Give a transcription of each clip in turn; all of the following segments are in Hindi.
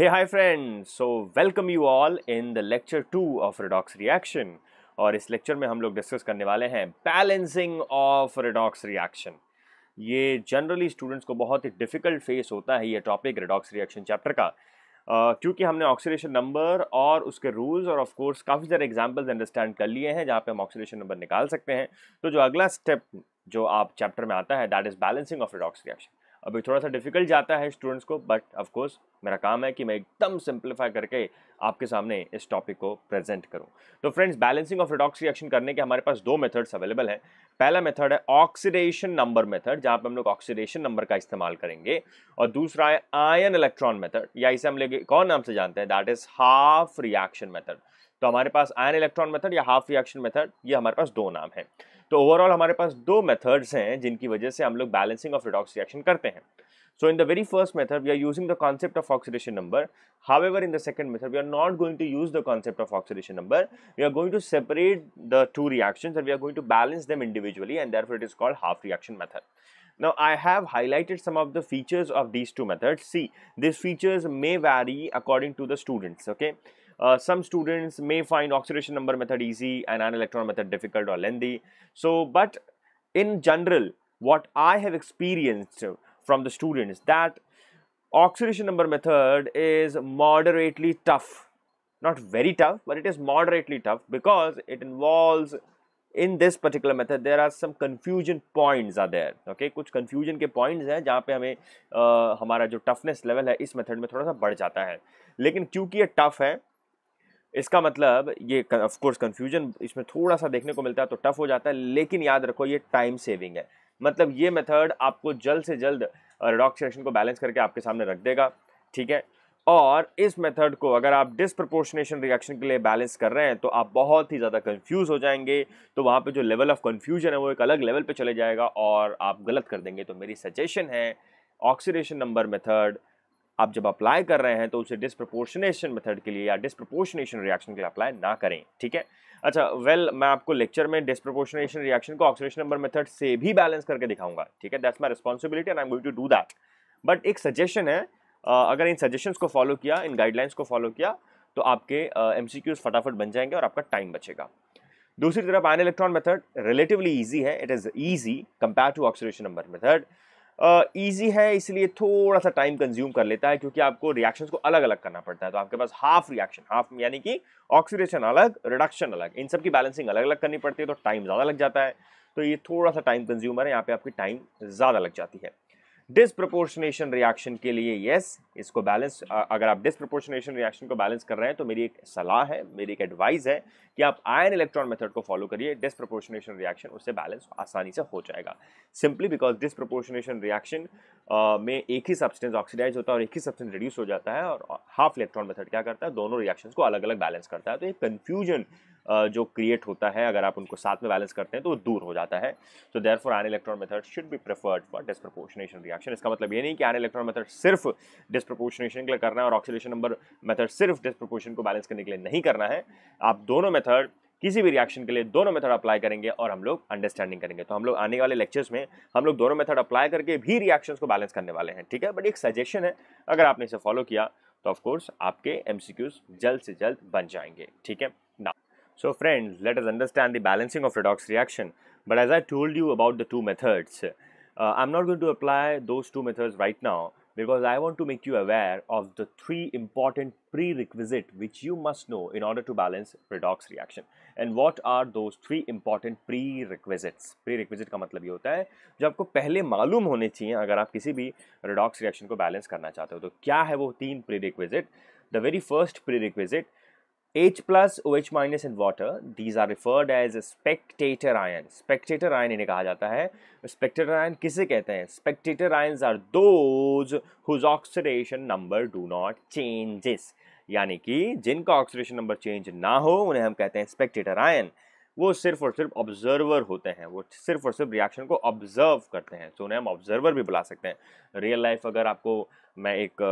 Hey, hi friends! So, welcome you all in the lecture two of redox reaction. और इस लेक्चर में हम लोग डिस्कस करने वाले हैं बैलेंसिंग ऑफ रेडॉक्स रिएक्शन ये जनरली स्टूडेंट्स को बहुत ही डिफ़िकल्ट फेस होता है ये टॉपिक रेडॉक्स रिएक्शन चैप्टर का uh, क्योंकि हमने ऑक्सीडेशन नंबर और उसके रूल्स और ऑफ कोर्स काफ़ी सारे एग्जांपल्स अंडरस्टैंड कर लिए हैं जहाँ पे हम ऑक्सीडेशन नंबर निकाल सकते हैं तो जो अगला स्टेप जो आप चैप्टर में आता है that is balancing of redox reaction अभी थोड़ा सा डिफिकल्ट जाता है स्टूडेंट्स को बट ऑफकोर्स मेरा काम है कि मैं एकदम सिंप्लीफाई करके आपके सामने इस टॉपिक को प्रेजेंट करूं तो friends balancing of redox reaction करने के हमारे पास दो मेथड्स अवेलेबल हैं पहला मेथड है ऑक्सीडेशन नंबर मेथड जहां पर हम लोग ऑक्सीडेशन नंबर का इस्तेमाल करेंगे और दूसरा है आयन इलेक्ट्रॉन मेथड या इसे हम लोग कौन नाम से जानते हैं that is half reaction method तो हमारे पास आयन इलेक्ट्रॉन मेथड या हाफ रिएक्शन मेथड ये हमारे पास दो नाम है तो ओवरऑल हमारे पास दो मेथड्स हैं जिनकी वजह से हम लोग बैलेंसिंग ऑफ रिडॉक्स रिएक्शन करते हैं so in the very first method we are using the concept of oxidation number however in the second method we are not going to use the concept of oxidation number we are going to separate the two reaction we are going to balance them individually and there it is called half reaction method Now I have highlighted some of the features of these two methods. See, these features may vary according to the students. Okay. Uh, some students may find oxidation number method easy and an electron method difficult or lengthy. So, but in general, what I have experienced from the students that oxidation number method is moderately tough, not very tough, but it is moderately tough because it involves in this particular method there are some confusion points are there okay कुछ confusion के points हैं जहाँ पे हमें uh, हमारा जो toughness level है इस method में थोड़ा सा बढ़ जाता है लेकिन क्योंकि ये tough है इसका मतलब ये ऑफ कोर्स कन्फ्यूजन इसमें थोड़ा सा देखने को मिलता है तो टफ हो जाता है लेकिन याद रखो ये टाइम सेविंग है मतलब ये मेथड आपको जल्द से जल्द रॉक सेशन को बैलेंस करके आपके सामने रख देगा ठीक है और इस मेथड को अगर आप डिसप्रपोर्शनेशन रिएक्शन के लिए बैलेंस कर रहे हैं तो आप बहुत ही ज़्यादा कंफ्यूज हो जाएंगे तो वहाँ पे जो लेवल ऑफ कंफ्यूजन है वो एक अलग लेवल पे चले जाएगा और आप गलत कर देंगे तो मेरी सजेशन है ऑक्सीडेशन नंबर मेथड आप जब अप्लाई कर रहे हैं तो उसे डिस्प्रपोर्शनेशन मेथड के लिए या डिस्प्रपोर्शनेशन रिएक्शन के लिए अप्लाई ना करें ठीक है अच्छा वेल well, मैं आपको लेक्चर में डिस्प्रपोर्शनेशन रिएक्शन को ऑक्सीडेशन नंबर मेथड से भी बैलेंस करके दिखाऊंगा ठीक है that's my responsibility and I am going to do that but एक सजेशन है अगर इन सजेशन को फॉलो किया इन गाइडलाइंस को फॉलो किया तो आपके एम uh, फटाफट बन जाएंगे और आपका टाइम बचेगा दूसरी तरफ ion electron method relatively easy है it is easy compare to oxidation number method easy uh, है इसलिए थोड़ा सा टाइम कंज्यूम कर लेता है क्योंकि आपको रिएक्शंस को अलग अलग करना पड़ता है तो आपके पास हाफ रिएक्शन हाफ यानी कि ऑक्सीडेशन अलग रिडक्शन अलग इन सब की बैलेंसिंग अलग अलग करनी पड़ती है तो टाइम ज़्यादा लग जाता है तो ये थोड़ा सा टाइम कंज्यूमर है यहाँ पे आपकी टाइम ज़्यादा लग जाती है डिसप्रपोर्शनेशन रिएक्शन के लिए येस yes, इसको बैलेंस अगर आप डिसप्रपोर्शनेशन रिएक्शन को बैलेंस कर रहे हैं तो मेरी एक सलाह है मेरी एक एडवाइस है कि आप आयन इलेक्ट्रॉन मेथड को फॉलो करिए डिस्प्रपोर्शनेशन रिएक्शन उससे बैलेंस आसानी से हो जाएगा सिंपली बिकॉज डिस्प्रपोर्शनेशन रिएक्शन में एक ही सब्सटेंस ऑक्सीडाइज होता है और एक ही सब्सटेंस रिड्यूस हो जाता है और हाफ इलेक्ट्रॉन मेथड क्या करता है दोनों रिएक्शन को अलग अलग बैलेंस करता है तो एक कन्फ्यूजन जो क्रिएट होता है अगर आप उनको साथ में बैलेंस करते हैं तो वो दूर हो जाता है तो therefore ion electron method should be preferred for disproportionation reaction इसका मतलब ये नहीं कि आन इलेक्ट्रॉन मेथड सिर्फ डिस्प्रपोर्शनेशन के लिए करना है और ऑक्सीडेशन नंबर मेथड सिर्फ डिस्प्रपोर्शन को बैलेंस करने के लिए नहीं करना है आप दोनों मेथड किसी भी रिएक्शन के लिए दोनों मेथड अप्लाई करेंगे और हम लोग अंडरस्टैंडिंग करेंगे तो हम लोग आने वाले लेक्चर्स में हम लोग दोनों मेथड अप्लाई करके भी रिएक्शंस को बैलेंस करने वाले हैं ठीक है बट एक सजेशन है अगर आपने इसे फॉलो किया तो ऑफकोर्स आपके एम जल्द से जल्द बन जाएंगे ठीक है ना so friends let's understand the balancing of redox reaction but as I told you about the two methods I am not going to apply those two methods right now because I want to make you aware of the three important prerequisite which you must know in order to balance redox reaction. And what are those three important prerequisites? Prerequisite का मतलब ये होता है जो आपको पहले मालूम होने चाहिए अगर आप किसी भी redox reaction को balance करना चाहते हो तो क्या है वो तीन prerequisite? The very first prerequisite H plus OH minus in water, these are referred as spectator ion. Spectator ion इन्हें कहा जाता है Spectator ion किसे कहते हैं Spectator ions are those whose oxidation number do not changes. यानी कि जिनका oxidation number change ना हो उन्हें हम कहते हैं spectator ion. वो सिर्फ और सिर्फ ऑब्जर्वर होते हैं वो सिर्फ और सिर्फ रिएक्शन को ऑब्जर्व करते हैं तो उन्हें हम ऑब्जर्वर भी बुला सकते हैं रियल लाइफ अगर आपको मैं एक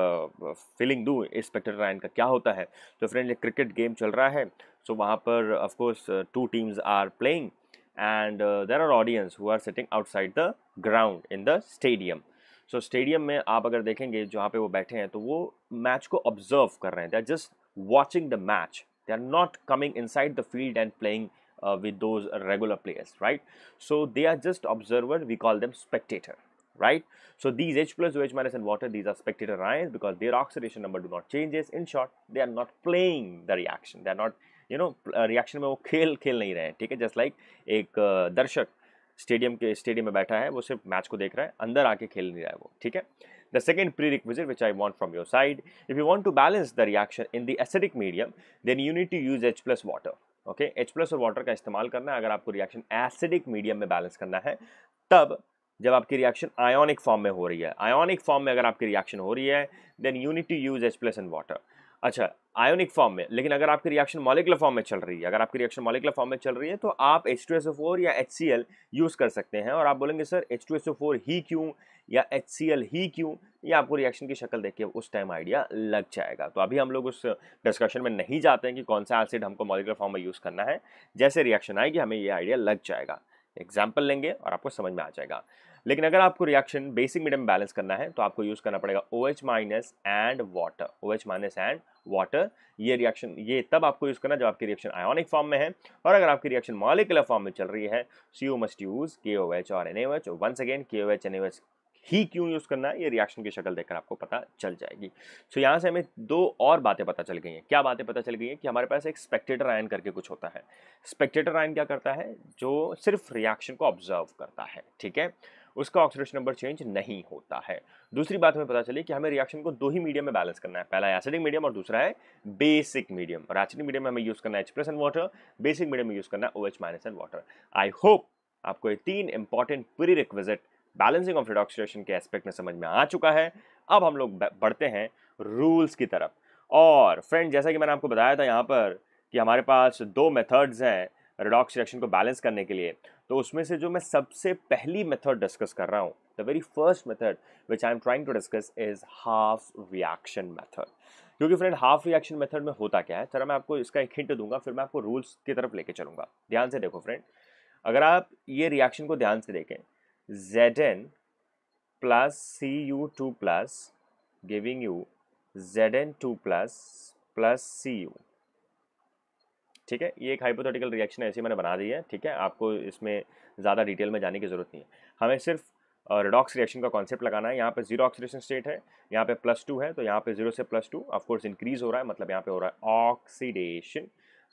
फीलिंग दूँ इंस्पेक्टर रैन का क्या होता है तो फ्रेंड एक क्रिकेट गेम चल रहा है सो वहाँ पर of course two teams are playing and there are audience who are sitting outside the ground in the stadium so stadium में आप अगर देखेंगे जहाँ पे वो बैठे हैं तो वो मैच को ऑब्जर्व कर रहे हैं they are just watching the match they are not coming inside the field and playing uh, with those regular players right so they are just observer we call them spectator right so these h plus oh minus and water these are spectator ions because their oxidation number do not changes in short they are not playing the reaction they are not you know, reaction uh, में वो खेल खेल नहीं रहे हैं ठीक है just like a uh, दर्शक स्टेडियम के स्टेडियम में बैठा है वो सिर्फ मैच को देख रहा है अंदर आके खेल नहीं रहा है वो ठीक है the second prerequisite which I want from your side if you want to balance the reaction in the acidic medium then you need to use H plus water okay H plus और वाटर का इस्तेमाल करना है अगर आपको रिएक्शन एसिडिक मीडियम में बैलेंस करना है तब जब आपकी रिएक्शन आयोनिक फॉर्म में हो रही है आयोनिक फॉर्म में अगर आपकी रिएक्शन हो रही है then you need to use H plus and water अच्छा आयोनिक फॉर्म में लेकिन अगर आपकी रिएक्शन मॉलिकुलर फॉर्म में चल रही है अगर आपकी रिएक्शन मॉलिकुलर फॉर्म में चल रही है तो आप H two S O four या एच सी एल यूज़ कर सकते हैं और आप बोलेंगे sir H two S O four ही क्यों या एच सी एल ही क्यों ये आपको रिएक्शन की शक्ल देख के उस टाइम आइडिया लग जाएगा तो अभी हम लोग उस डिस्कशन में नहीं जाते हैं कि कौन सा एसिड हमको मॉलिकुलर फॉर्म में यूज़ करना है जैसे रिएक्शन आएगी हमें ये आइडिया लग जाएगा एग्जाम्पल लेंगे और आपको समझ में आ जाएगा लेकिन अगर आपको रिएक्शन बेसिक मीडियम बैलेंस करना है तो आपको यूज़ करना पड़ेगा O H minus and water O H minus and water ये रिएक्शन ये तब आपको यूज़ करना जब आपकी रिएक्शन आयोनिक फॉर्म में है और अगर आपकी रिएक्शन मॉलिकुलर फॉर्म में चल रही है सी you must use K O H और N A H once again K O H N A H ही क्यों यूज़ करना है ये रिएक्शन की शक्ल देखकर आपको पता चल जाएगी सो so, यहाँ से हमें दो और बातें पता चल गई हैं क्या बातें पता चल गई हैं कि हमारे पास एक स्पेक्टेटर आयन करके कुछ होता है स्पेक्टेटर आयन क्या करता है जो सिर्फ रिएक्शन को ऑब्जर्व करता है ठीक है उसका ऑक्सीडेशन नंबर चेंज नहीं होता है दूसरी बात हमें पता चली कि हमें रिएक्शन को दो ही मीडियम में बैलेंस करना है पहला एसिडिक मीडियम और दूसरा है बेसिक मीडियम और एसिडिक मीडियम में हमें यूज़ करना है H plus and water basic medium में यूज़ करना है O H minus and water I hope आपको ये तीन important prerequisite balancing of रिडॉक्सीडेशन के एस्पेक्ट में समझ में आ चुका है अब हम लोग बढ़ते हैं रूल्स की तरफ और फ्रेंड जैसा कि मैंने आपको बताया था यहाँ पर कि हमारे पास दो मेथड्स हैं रिडॉक्स रिएक्शन को बैलेंस करने के लिए तो उसमें से जो मैं सबसे पहली मेथड डिस्कस कर रहा हूँ the very first method which I am trying to discuss is half reaction method क्योंकि फ्रेंड हाफ रिएक्शन मेथड में होता क्या है जरा मैं आपको इसका एक हिंट दूंगा फिर मैं आपको रूल्स की तरफ लेके चलूंगा ध्यान से देखो फ्रेंड अगर आप ये रिएक्शन को ध्यान से देखें Z N plus C U two plus giving you Z N two plus plus C U ठीक है ये एक हाइपोथेटिकल रिएक्शन ऐसी मैंने बना दी है ठीक है आपको इसमें ज़्यादा डिटेल में जाने की ज़रूरत नहीं है हमें सिर्फ रिडॉक्स रिएक्शन का कॉन्सेप्ट लगाना है यहाँ पे जीरो ऑक्सीडेशन स्टेट है यहाँ पे प्लस टू है तो यहाँ पे जीरो से प्लस टू ऑफकोर्स इंक्रीज हो रहा है मतलब यहाँ पे हो रहा है ऑक्सीडेशन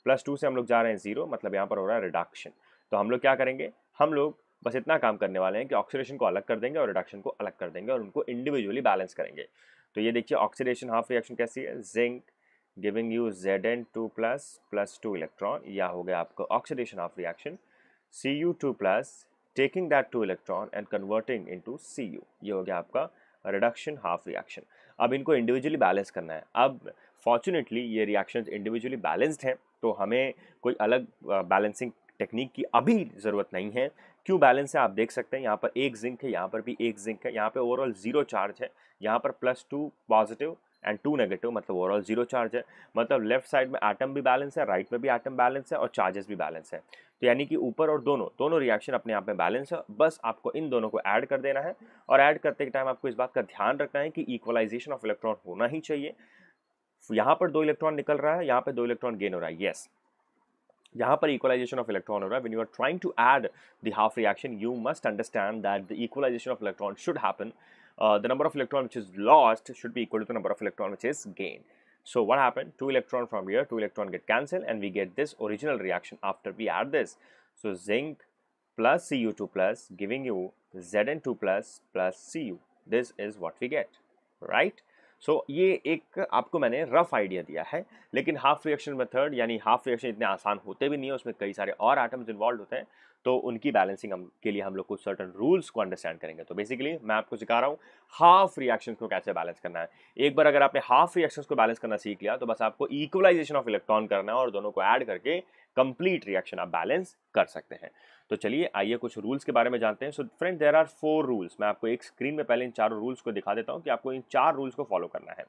प्लस टू से हम लोग जा रहे हैं जीरो मतलब यहाँ पर हो रहा है रिडक्शन तो हम लोग क्या करेंगे हम लोग बस इतना काम करने वाले हैं कि ऑक्सीडेशन को अलग कर देंगे और रिडक्शन को अलग कर देंगे और उनको इंडिविजुअली बैलेंस करेंगे तो ये देखिए ऑक्सीडेशन हाफ रिएक्शन कैसी है zinc giving you Z N two plus plus two electron या हो गया आपको oxidation of reaction C U two plus taking that two electron and converting into C U ये हो गया आपका रिडक्शन हाफ रिएक्शन अब इनको इंडिविजुअली बैलेंस करना है अब फॉर्चुनेटली ये रिएक्शन इंडिविजुअली बैलेंस्ड हैं तो हमें कोई अलग बैलेंसिंग टेक्निक की अभी ज़रूरत नहीं है क्यों बैलेंस है आप देख सकते हैं यहाँ पर एक जिंक है यहाँ पर भी एक जिंक है यहाँ पर ओवरऑल जीरो चार्ज है यहाँ पर plus two positive and two negative मतलब ओवरऑल जीरो चार्ज है मतलब लेफ्ट साइड में आटम भी बैलेंस है राइट right में भी आटम बैलेंस है और चार्जेस भी बैलेंस है तो यानी कि ऊपर और दोनों दोनों रिएक्शन अपने आप में बैलेंस है बस आपको इन दोनों को ऐड कर देना है और ऐड करते के टाइम आपको इस बात का ध्यान रखना है कि इक्वलाइजेशन ऑफ इलेक्ट्रॉन होना ही चाहिए यहाँ पर दो इलेक्ट्रॉन निकल रहा है यहाँ पर दो इलेक्ट्रॉन गेन हो रहा है येस यहाँ पर इक्वलाइजेशन ऑफ इलेक्ट्रॉन हो रहा है when you are trying to add the half reaction you must understand that the equalization of electron should happen uh, the number of electron which is lost should be equal to the number of electron which is gained. So what happened? Two electron from here, two electron get cancelled and we get this original reaction after we add this. So zinc plus Cu2 plus giving you Zn2 plus plus Cu. This is what we get, right? So so, ये एक आपको मैंने रफ आइडिया दिया है लेकिन हाफ रिएक्शन मेथड यानी हाफ रिएक्शन इतने आसान होते भी नहीं है उसमें कई सारे और आइटम्स इन्वॉल्व होते हैं तो उनकी बैलेंसिंग हम के लिए हम लोग कुछ सर्टन रूल्स को अंडरस्टैंड करेंगे तो बेसिकली मैं आपको सिखा रहा हूँ हाफ रिएक्शन को कैसे बैलेंस करना है एक बार अगर आपने हाफ रिएक्शन को बैलेंस करना सीख लिया तो बस आपको इक्वलाइजेशन ऑफ इलेक्ट्रॉन करना है और दोनों को ऐड करके कंप्लीट रिएक्शन आप बैलेंस कर सकते हैं तो चलिए आइए कुछ रूल्स के बारे में जानते हैं so friend there are four rules मैं आपको एक स्क्रीन में पहले इन चारों रूल्स को दिखा देता हूँ कि आपको इन चार रूल्स को फॉलो करना है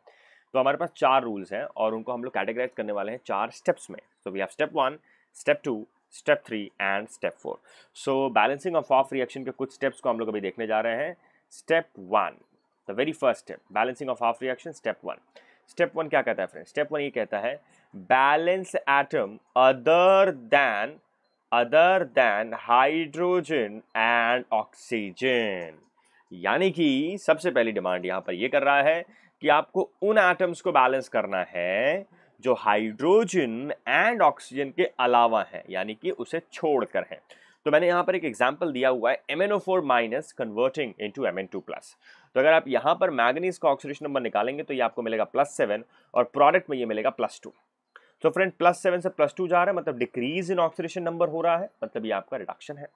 तो हमारे पास चार रूल्स हैं और उनको हम लोग कैटेगराइज करने वाले हैं चार स्टेप्स में so we have step one step two step three and step four so balancing of of reaction के कुछ स्टेप्स को हम लोग अभी देखने जा रहे हैं step one the very first step balancing of of reaction step one step one क्या कहता है फ्रेंड स्टेप वन ये कहता है balance atom other than other than hydrogen and oxygen यानी कि सबसे पहली डिमांड यहाँ पर यह कर रहा है कि आपको उन एटम्स को बैलेंस करना है जो हाइड्रोजन एंड ऑक्सीजन के अलावा हैं यानी कि उसे छोड़कर हैं तो मैंने यहाँ पर एक एग्जाम्पल दिया हुआ है M N O four minus converting to M N two plus तो अगर आप यहाँ पर मैगनीज का ऑक्सीडेशन नंबर निकालेंगे तो ये आपको मिलेगा प्लस सेवन और प्रोडक्ट में ये मिलेगा प्लस टू तो फ्रेंड प्लस सेवन से प्लस टू जा रहा है मतलब डिक्रीज इन ऑक्सीडेशन नंबर हो रहा है मतलब ये आपका रिडक्शन है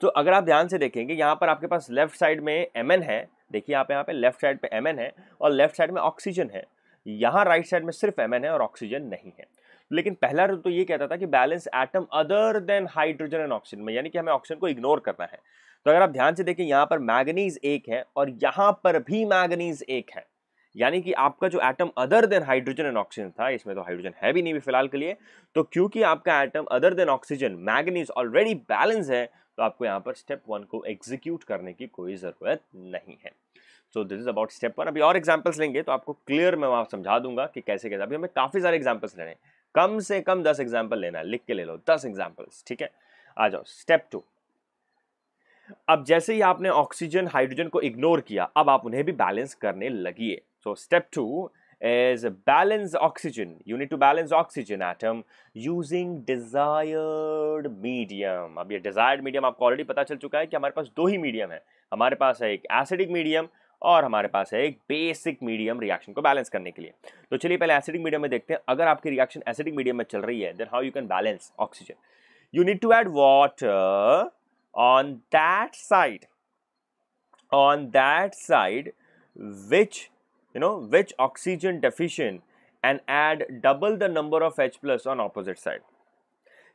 तो अगर आप ध्यान से देखेंगे यहाँ पर आपके पास लेफ्ट साइड में एम है देखिए आप यहाँ पे लेफ्ट साइड पे एम है और लेफ्ट साइड में ऑक्सीजन है यहाँ राइट साइड में सिर्फ एम है और ऑक्सीजन नहीं है लेकिन पहला रूल तो ये कहता था कि balance atom other than hydrogen and oxygen में यानी कि हमें ऑक्सीजन को इग्नोर करना है तो अगर आप ध्यान से देखें यहाँ पर मैगनीज एक है और यहाँ पर भी मैगनीज एक है यानी कि आपका जो atom other than hydrogen and oxygen था इसमें तो हाइड्रोजन है भी नहीं भी फिलहाल के लिए तो क्योंकि आपका atom other than oxygen manganese already balance है तो आपको यहाँ पर स्टेप वन को एग्जीक्यूट करने की कोई ज़रूरत नहीं है so this is about step one अभी और एग्जाम्पल्स लेंगे तो आपको क्लियर मैं वहाँ समझा दूंगा कि कैसे कैसे अभी हमें काफ़ी सारे एग्जाम्पल्स लेने कम से कम दस एग्जाम्पल लेना है लिख के ले लो दस एग्जाम्पल्स ठीक है आ जाओ स्टेप टू अब जैसे ही आपने ऑक्सीजन हाइड्रोजन को इग्नोर किया अब आप उन्हें भी बैलेंस करने लगी so step two as balance oxygen unit to balance oxygen oxygen atom using desired अब ये डिजायर्ड मीडियम आपको ऑलरेडी पता चल चुका है कि हमारे पास दो ही मीडियम है हमारे पास है एक एसिडिक मीडियम और हमारे पास है एक बेसिक मीडियम रिएक्शन को बैलेंस करने के लिए तो चलिए पहले एसिडिक मीडियम में देखते हैं अगर आपकी रिएक्शन एसिडिक मीडियम में चल रही है then how you can balance oxygen you need to add water on that side on that side which you know which oxygen deficient and add double the number of H plus on opposite side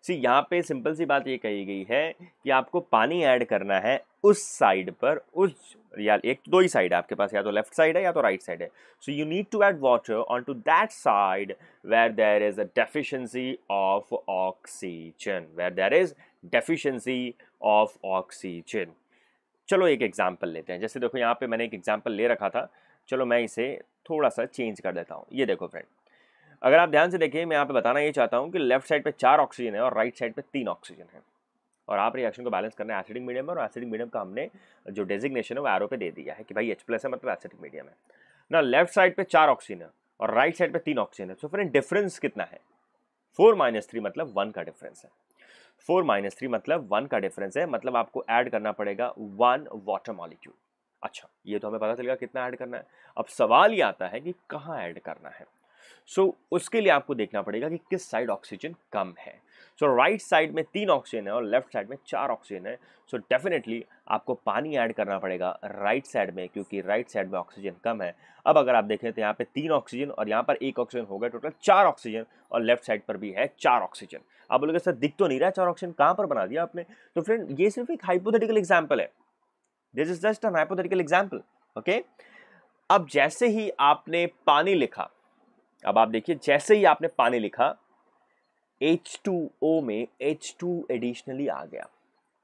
see यहाँ पे सिंपल सी बात ये कही गई है कि आपको पानी ऐड करना है उस साइड पर उस या एक तो दो ही साइड है आपके पास या तो लेफ्ट साइड है या तो राइट साइड है so you need to add water on to that side where there is a deficiency of oxygen where there is deficiency of oxygen चलो एक एग्जाम्पल लेते हैं जैसे देखो यहाँ पे मैंने एक एग्जाम्पल ले रखा था चलो मैं इसे थोड़ा सा चेंज कर देता हूँ ये देखो फ्रेंड अगर आप ध्यान से देखें मैं यहाँ पे बताना ये चाहता हूँ कि लेफ्ट साइड पे चार ऑक्सीजन है और राइट साइड पे तीन ऑक्सीजन है और आप रिएक्शन को बैलेंस करना है एसिडिक मीडियम और एसिडिक मीडियम का हमने जो डेजिग्नेशन है वो एरो पे दे दिया है कि भाई एच प्लस है मतलब एसिडिक मीडियम है ना लेफ्ट साइड पे चार ऑक्सीजन है और राइट साइड पे तीन ऑक्सीजन है सो फ्रेंड डिफरेंस कितना है फोर माइनस थ्री मतलब वन का डिफरेंस है फोर माइनस थ्री मतलब वन का डिफरेंस है मतलब आपको ऐड करना पड़ेगा वन वाटर मॉलिक्यूल अच्छा ये तो हमें पता चलेगा कितना ऐड करना है अब सवाल ये आता है कि कहाँ ऐड करना है सो so, उसके लिए आपको देखना पड़ेगा कि किस साइड ऑक्सीजन कम है सो राइट साइड में तीन ऑक्सीजन है और लेफ्ट साइड में चार ऑक्सीजन है सो so, डेफिनेटली आपको पानी ऐड करना पड़ेगा राइट right साइड में क्योंकि राइट right साइड में ऑक्सीजन कम है अब अगर आप देखें तो यहाँ पे तीन ऑक्सीजन और यहाँ पर एक ऑक्सीजन होगा टोटल चार ऑक्सीजन और लेफ्ट साइड पर भी है चार ऑक्सीजन आप बोलोगे सर दिख तो नहीं रहा चार ऑक्सीजन कहाँ पर बना दिया आपने तो फ्रेंड ये सिर्फ एक हाइपोथेटिकल एग्जाम्पल है this is just an hypothetical example okay अब जैसे ही आपने पानी लिखा अब आप देखिए जैसे ही आपने पानी लिखा H2O में H2 एडिशनली आ गया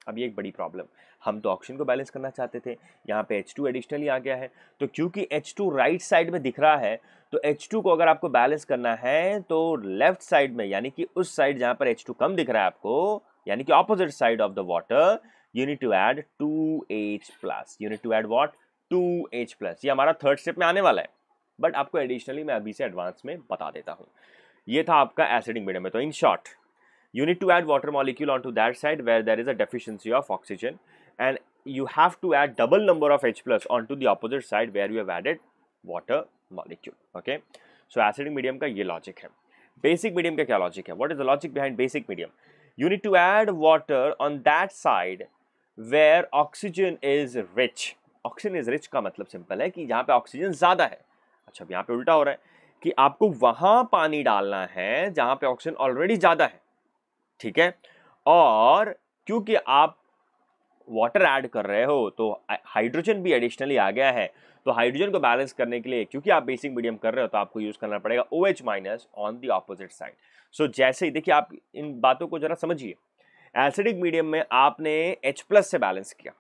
अब ये एक बड़ी प्रॉब्लम हम तो ऑक्सीजन को बैलेंस करना चाहते थे यहाँ पे H2 एडिशनली आ गया है तो क्योंकि H2 राइट साइड में दिख रहा है तो H2 को अगर आपको बैलेंस करना है तो लेफ्ट साइड में यानी कि उस साइड जहाँ पर H2 कम दिख रहा है आपको यानी कि opposite side of the water unit to add to H plus unit to add what to H plus ये हमारा थर्ड स्टेप में आने वाला है बट आपको एडिशनली मैं अभी से एडवांस में बता देता हूँ ये था आपका एसिडिंग मीडियम में तो in short you need to add water molecule on to that side where there is a deficiency of oxygen and you have to add double number of H plus on to the opposite side where you have added water molecule okay so acidic medium का ये लॉजिक है बेसिक मीडियम का क्या लॉजिक है what is the logic behind basic medium you need to add water on that side where oxygen is rich oxygen is rich का मतलब सिंपल है कि यहाँ पे ऑक्सीजन ज्यादा है अच्छा अब यहाँ पे उल्टा हो रहा है कि आपको वहां पानी डालना है जहां पे ऑक्सीजन ऑलरेडी ज़्यादा है ठीक है और क्योंकि आप वाटर ऐड कर रहे हो तो हाइड्रोजन भी एडिशनली आ गया है तो हाइड्रोजन को बैलेंस करने के लिए क्योंकि आप बेसिक मीडियम कर रहे हो तो आपको यूज़ करना पड़ेगा O H minus on the opposite side so जैसे ही देखिए आप इन बातों को ज़रा समझिए एसिडिक मीडियम में आपने एच प्लस से बैलेंस किया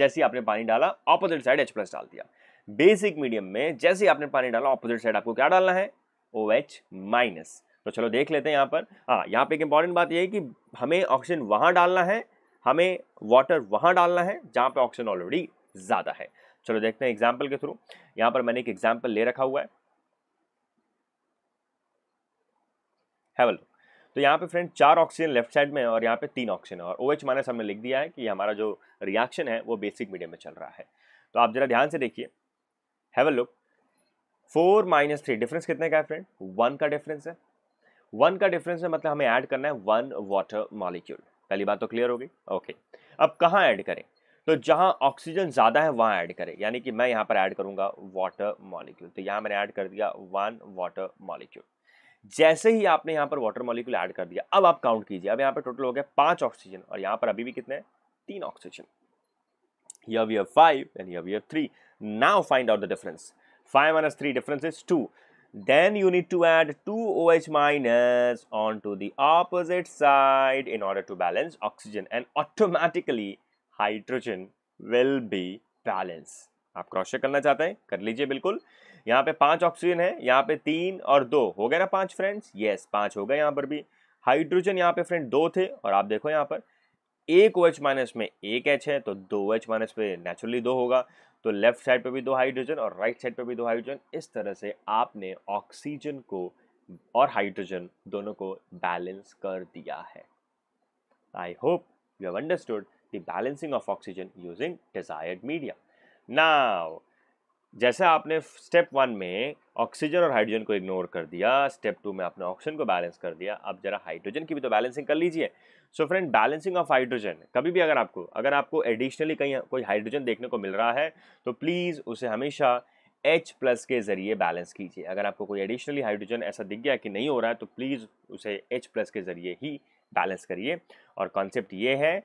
जैसे ही आपने पानी डाला ऑपोजिट साइड एच प्लस डाल दिया बेसिक मीडियम में जैसे ही आपने पानी डाला ऑपोजिट साइड आपको क्या डालना है ओ एच माइनस तो चलो देख लेते हैं यहाँ पर हाँ यहाँ पे एक इंपॉर्टेंट बात यह है कि हमें ऑक्सीजन वहाँ डालना है हमें वाटर वहाँ डालना है जहाँ पे ऑक्सीजन ऑलरेडी ज़्यादा है चलो देखते हैं एग्जाम्पल के थ्रू यहाँ पर मैंने एक एग्जाम्पल ले रखा हुआ है हैवल तो यहाँ पे फ्रेंड चार ऑक्सीजन लेफ्ट साइड में है और यहाँ पे तीन ऑक्सीजन है और ओ एच माइनस हमने लिख दिया है कि हमारा जो रिएक्शन है वो बेसिक मीडियम में चल रहा है तो आप ज़रा ध्यान से देखिए have a look four minus three difference कितने का है फ्रेंड वन का डिफरेंस है वन का डिफरेंस है मतलब हमें ऐड करना है वन वाटर मॉलिक्यूल पहली बात तो क्लियर हो गई ओके अब कहाँ ऐड करें तो जहाँ ऑक्सीजन ज़्यादा है वहाँ ऐड करें यानी कि मैं यहाँ पर ऐड करूँगा वाटर मॉलिक्यूल तो यहाँ मैंने ऐड कर दिया वन वाटर मॉलिक्यूल जैसे ही आपने यहाँ पर वाटर मॉलिक्यूल ऐड कर दिया अब आप काउंट कीजिए अब यहाँ पर टोटल हो गया पाँच ऑक्सीजन और यहाँ पर अभी भी कितने तीन oxygen here we five and and here three Now find out the difference. 5 minus 3 difference is 2. Then you need to add 2 OH minus onto the opposite side in order to balance oxygen and automatically hydrogen will be balanced. आप क्रॉस चेक करना चाहते हैं कर लीजिए बिल्कुल यहाँ पे पांच ऑक्सीजन है यहाँ पे तीन और दो हो गए ना पांच फ्रेंड्स यस पांच हो गए यहाँ पर भी हाइड्रोजन यहाँ पे फ्रेंड दो थे और आप देखो यहाँ पर एक ओ एच माइनस में एक एच है तो दो एच माइनस पे नेचुरली दो होगा तो लेफ्ट साइड पे भी दो हाइड्रोजन और राइट साइड पे भी दो हाइड्रोजन इस तरह से आपने ऑक्सीजन को और हाइड्रोजन दोनों को बैलेंस कर दिया है I hope you have understood the balancing of oxygen using desired media now जैसा आपने स्टेप वन में ऑक्सीजन और हाइड्रोजन को इग्नोर कर दिया स्टेप टू में आपने ऑक्सीजन को बैलेंस कर दिया अब जरा हाइड्रोजन की भी तो बैलेंसिंग कर लीजिए so friend balancing of hydrogen कभी भी अगर आपको अगर आपको एडिशनली कहीं कोई हाइड्रोजन देखने को मिल रहा है तो प्लीज़ उसे हमेशा H प्लस के ज़रिए बैलेंस कीजिए अगर आपको कोई एडिशनली हाइड्रोजन ऐसा दिख गया कि नहीं हो रहा है तो प्लीज़ उसे H प्लस के ज़रिए ही बैलेंस करिए और कॉन्सेप्ट ये है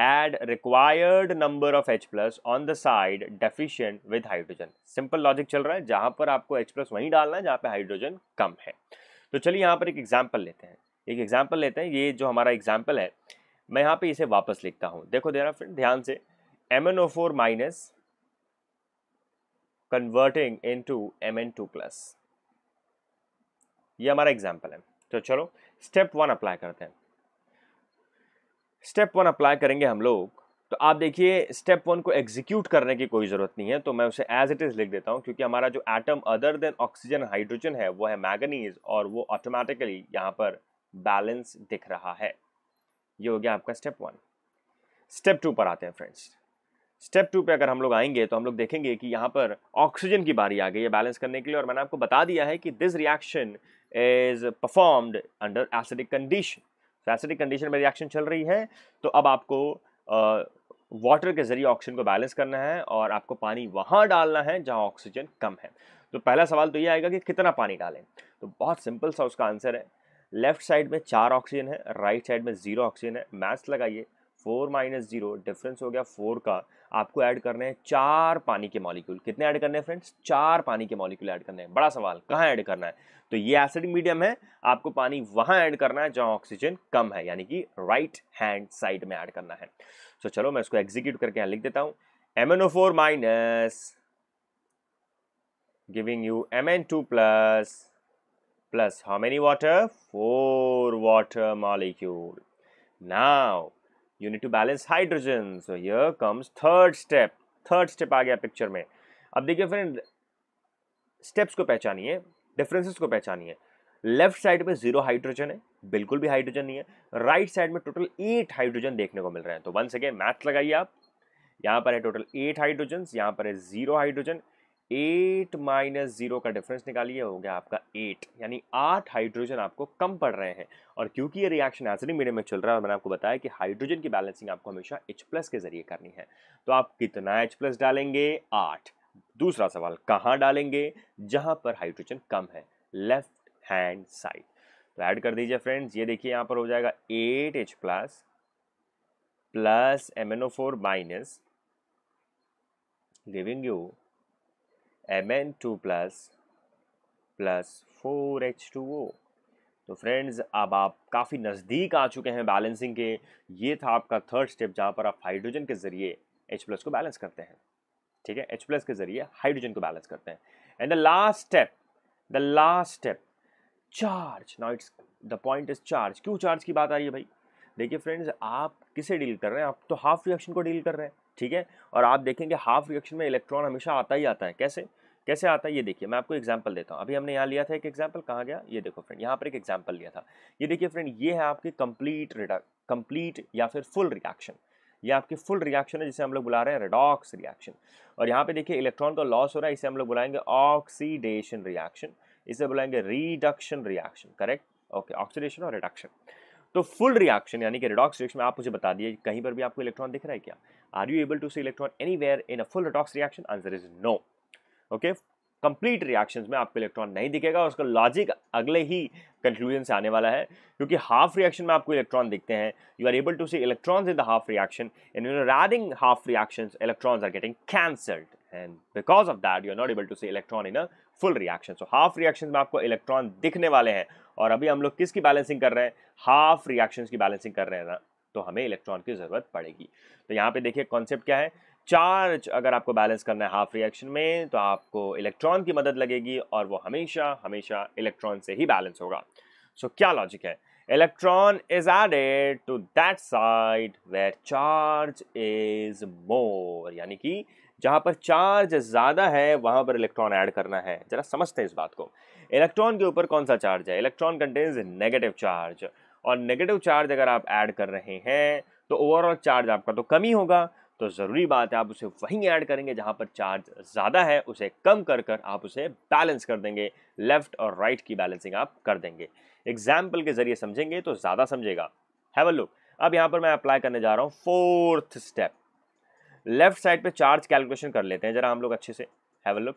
add required number of H plus on the side deficient with hydrogen. Simple logic चल रहा है जहां पर आपको एच प्लस वहीं डालना है जहां पर हाइड्रोजन कम है तो चलिए यहाँ पर एक एग्जाम्पल लेते हैं एक एग्जाम्पल लेते हैं ये जो हमारा एग्जाम्पल है मैं यहाँ पे इसे वापस लिखता हूँ देखो देना फ्रेंड ध्यान से M N O four minus converting into M N two plus ये हमारा एग्जाम्पल है तो चलो स्टेप वन अप्लाई करते हैं स्टेप वन अप्लाई करेंगे हम लोग तो आप देखिए स्टेप वन को एग्जीक्यूट करने की कोई ज़रूरत नहीं है तो मैं उसे एज इट इज़ लिख देता हूँ क्योंकि हमारा जो atom other than oxygen hydrogen है वो है मैगनीज और वो ऑटोमेटिकली यहाँ पर बैलेंस दिख रहा है ये हो गया आपका स्टेप वन स्टेप टू पर आते हैं फ्रेंड्स स्टेप टू पे अगर हम लोग आएंगे तो हम लोग देखेंगे कि यहाँ पर ऑक्सीजन की बारी आ गई है बैलेंस करने के लिए और मैंने आपको बता दिया है कि this reaction is performed under acidic condition acidic condition में रिएक्शन चल रही है तो अब आपको वाटर के जरिए ऑक्सीजन को बैलेंस करना है और आपको पानी वहाँ डालना है जहाँ ऑक्सीजन कम है तो पहला सवाल तो ये आएगा कि कितना पानी डालें तो बहुत सिंपल सा उसका आंसर है लेफ्ट साइड में चार ऑक्सीजन है राइट साइड में ज़ीरो ऑक्सीजन है मैथ्स लगाइए फोर माइनस ज़ीरो डिफरेंस हो गया फोर का आपको ऐड करने हैं चार पानी के मॉलिक्यूल कितने ऐड करने हैं फ्रेंड्स चार पानी के मॉलिक्यूल ऐड करने हैं बड़ा सवाल कहाँ ऐड करना है तो ये एसिडिक मीडियम है आपको पानी वहाँ ऐड करना है जहाँ ऑक्सीजन कम है यानी कि राइट हैंड साइड में ऐड करना है सो तो चलो मैं इसको एग्जीक्यूट करके यहाँ लिख देता हूँ M N O four minus M N two plus plus how many water four water molecule now you need to balance hydrogen so here comes third step third step आ गया पिक्चर में अब देखिए फ्रेंड स्टेप्स को पहचानिए डिफरेंसेस को पहचानिए लेफ्ट साइड में जीरो हाइड्रोजन है बिल्कुल भी हाइड्रोजन नहीं है राइट right साइड में टोटल एट हाइड्रोजन देखने को मिल रहे हैं तो वन सेकेंड मैथ लगाइए आप यहाँ पर है टोटल एट हाइड्रोजन यहाँ पर है zero hydrogen eight minus zero का डिफरेंस निकालिए हो गया आपका एट यानी आठ हाइड्रोजन आपको कम पड़ रहे हैं और क्योंकि ये रिएक्शन एसिडिक मीडियम में चल रहा है और मैंने आपको बताया कि हाइड्रोजन की बैलेंसिंग आपको हमेशा एच प्लस के जरिए करनी है तो आप कितना एच प्लस डालेंगे आठ दूसरा सवाल कहाँ डालेंगे जहाँ पर हाइड्रोजन कम है लेफ्ट हैंड साइड तो ऐड कर दीजिए फ्रेंड्स ये देखिए यहाँ पर हो जाएगा eight H plus plus M N O four minus giving you Mn2 plus plus four H two O तो फ्रेंड्स अब आप काफ़ी नज़दीक आ चुके हैं बैलेंसिंग के ये था आपका थर्ड स्टेप जहाँ पर आप हाइड्रोजन के ज़रिए H प्लस को बैलेंस करते हैं ठीक है H प्लस के ज़रिए हाइड्रोजन को बैलेंस करते हैं and the last step the last step charge now it's the point is charge क्यों चार्ज की बात आ रही है भाई देखिए फ्रेंड्स आप किसे डील कर रहे हैं आप तो हाफ रिएक्शन को डील कर रहे हैं ठीक है और आप देखेंगे हाफ रिएक्शन में इलेक्ट्रॉन हमेशा आता ही आता है कैसे कैसे आता है ये देखिए मैं आपको एग्जाम्पल देता हूँ अभी हमने यहाँ लिया था एक एग्जाम्पल कहाँ गया ये देखो फ्रेंड यहाँ पर एक एग्जाम्पल लिया था ये देखिए फ्रेंड ये है आपकी कंप्लीट कंप्लीट या फिर फुल रिएक्शन ये आपकी फुल रिएक्शन है जिसे हम लोग बुला रहे हैं रेडॉक्स रिएक्शन और यहाँ पे देखिए इलेक्ट्रॉन का लॉस हो रहा है इसे हम लोग बुलाएंगे ऑक्सीडेशन रिएक्शन इसे बुलाएंगे reduction reaction correct okay oxidation और रिडक्शन तो फुल रिएक्शन यानी कि रेडॉक्स रिएक्शन में आप मुझे बता दिए कहीं पर भी आपको इलेक्ट्रॉन दिख रहा है क्या Are you able to see electron anywhere in a full redox reaction? Answer is no. Okay, complete reaction में आपको इलेक्ट्रॉन नहीं दिखेगा और उसका लॉजिक अगले ही कंक्लूजन से आने वाला है क्योंकि हाफ रिएक्शन में आपको इलेक्ट्रॉन दिखते हैं you are able to see electrons in the half reaction in adding half reaction electrons are getting cancelled and because of that you are not able to see electron in a full reaction so half reaction में आपको इलेक्ट्रॉन दिखने वाले हैं और अभी हम लोग किसकी बैलेंसिंग कर रहे हैं हाफ रिएक्शन की बैलेंसिंग कर रहे हैं तो हमें इलेक्ट्रॉन की ज़रूरत पड़ेगी तो यहाँ पे देखिए कॉन्सेप्ट क्या है चार्ज अगर आपको बैलेंस करना है हाफ रिएक्शन में तो आपको इलेक्ट्रॉन की मदद लगेगी और वो हमेशा हमेशा इलेक्ट्रॉन से ही बैलेंस होगा सो so, क्या लॉजिक है electron is added to that side where charge is more यानी कि जहां पर चार्ज ज़्यादा है वहां पर इलेक्ट्रॉन ऐड करना है जरा समझते हैं इस बात को इलेक्ट्रॉन के ऊपर कौन सा चार्ज है इलेक्ट्रॉन कंटेन्स नेगेटिव चार्ज और नेगेटिव चार्ज अगर आप ऐड कर रहे हैं तो ओवरऑल चार्ज आपका तो कम ही होगा तो ज़रूरी बात है आप उसे वहीं ऐड करेंगे जहाँ पर चार्ज ज़्यादा है उसे कम कर कर आप उसे बैलेंस कर देंगे लेफ़्ट और राइट की बैलेंसिंग आप कर देंगे एग्जाम्पल के ज़रिए समझेंगे तो ज़्यादा समझेगा हैव अ लुक अब यहाँ पर मैं अप्लाई करने जा रहा हूँ फोर्थ स्टेप लेफ्ट साइड पर चार्ज कैलकुलेशन कर लेते हैं ज़रा हम लोग अच्छे से have a look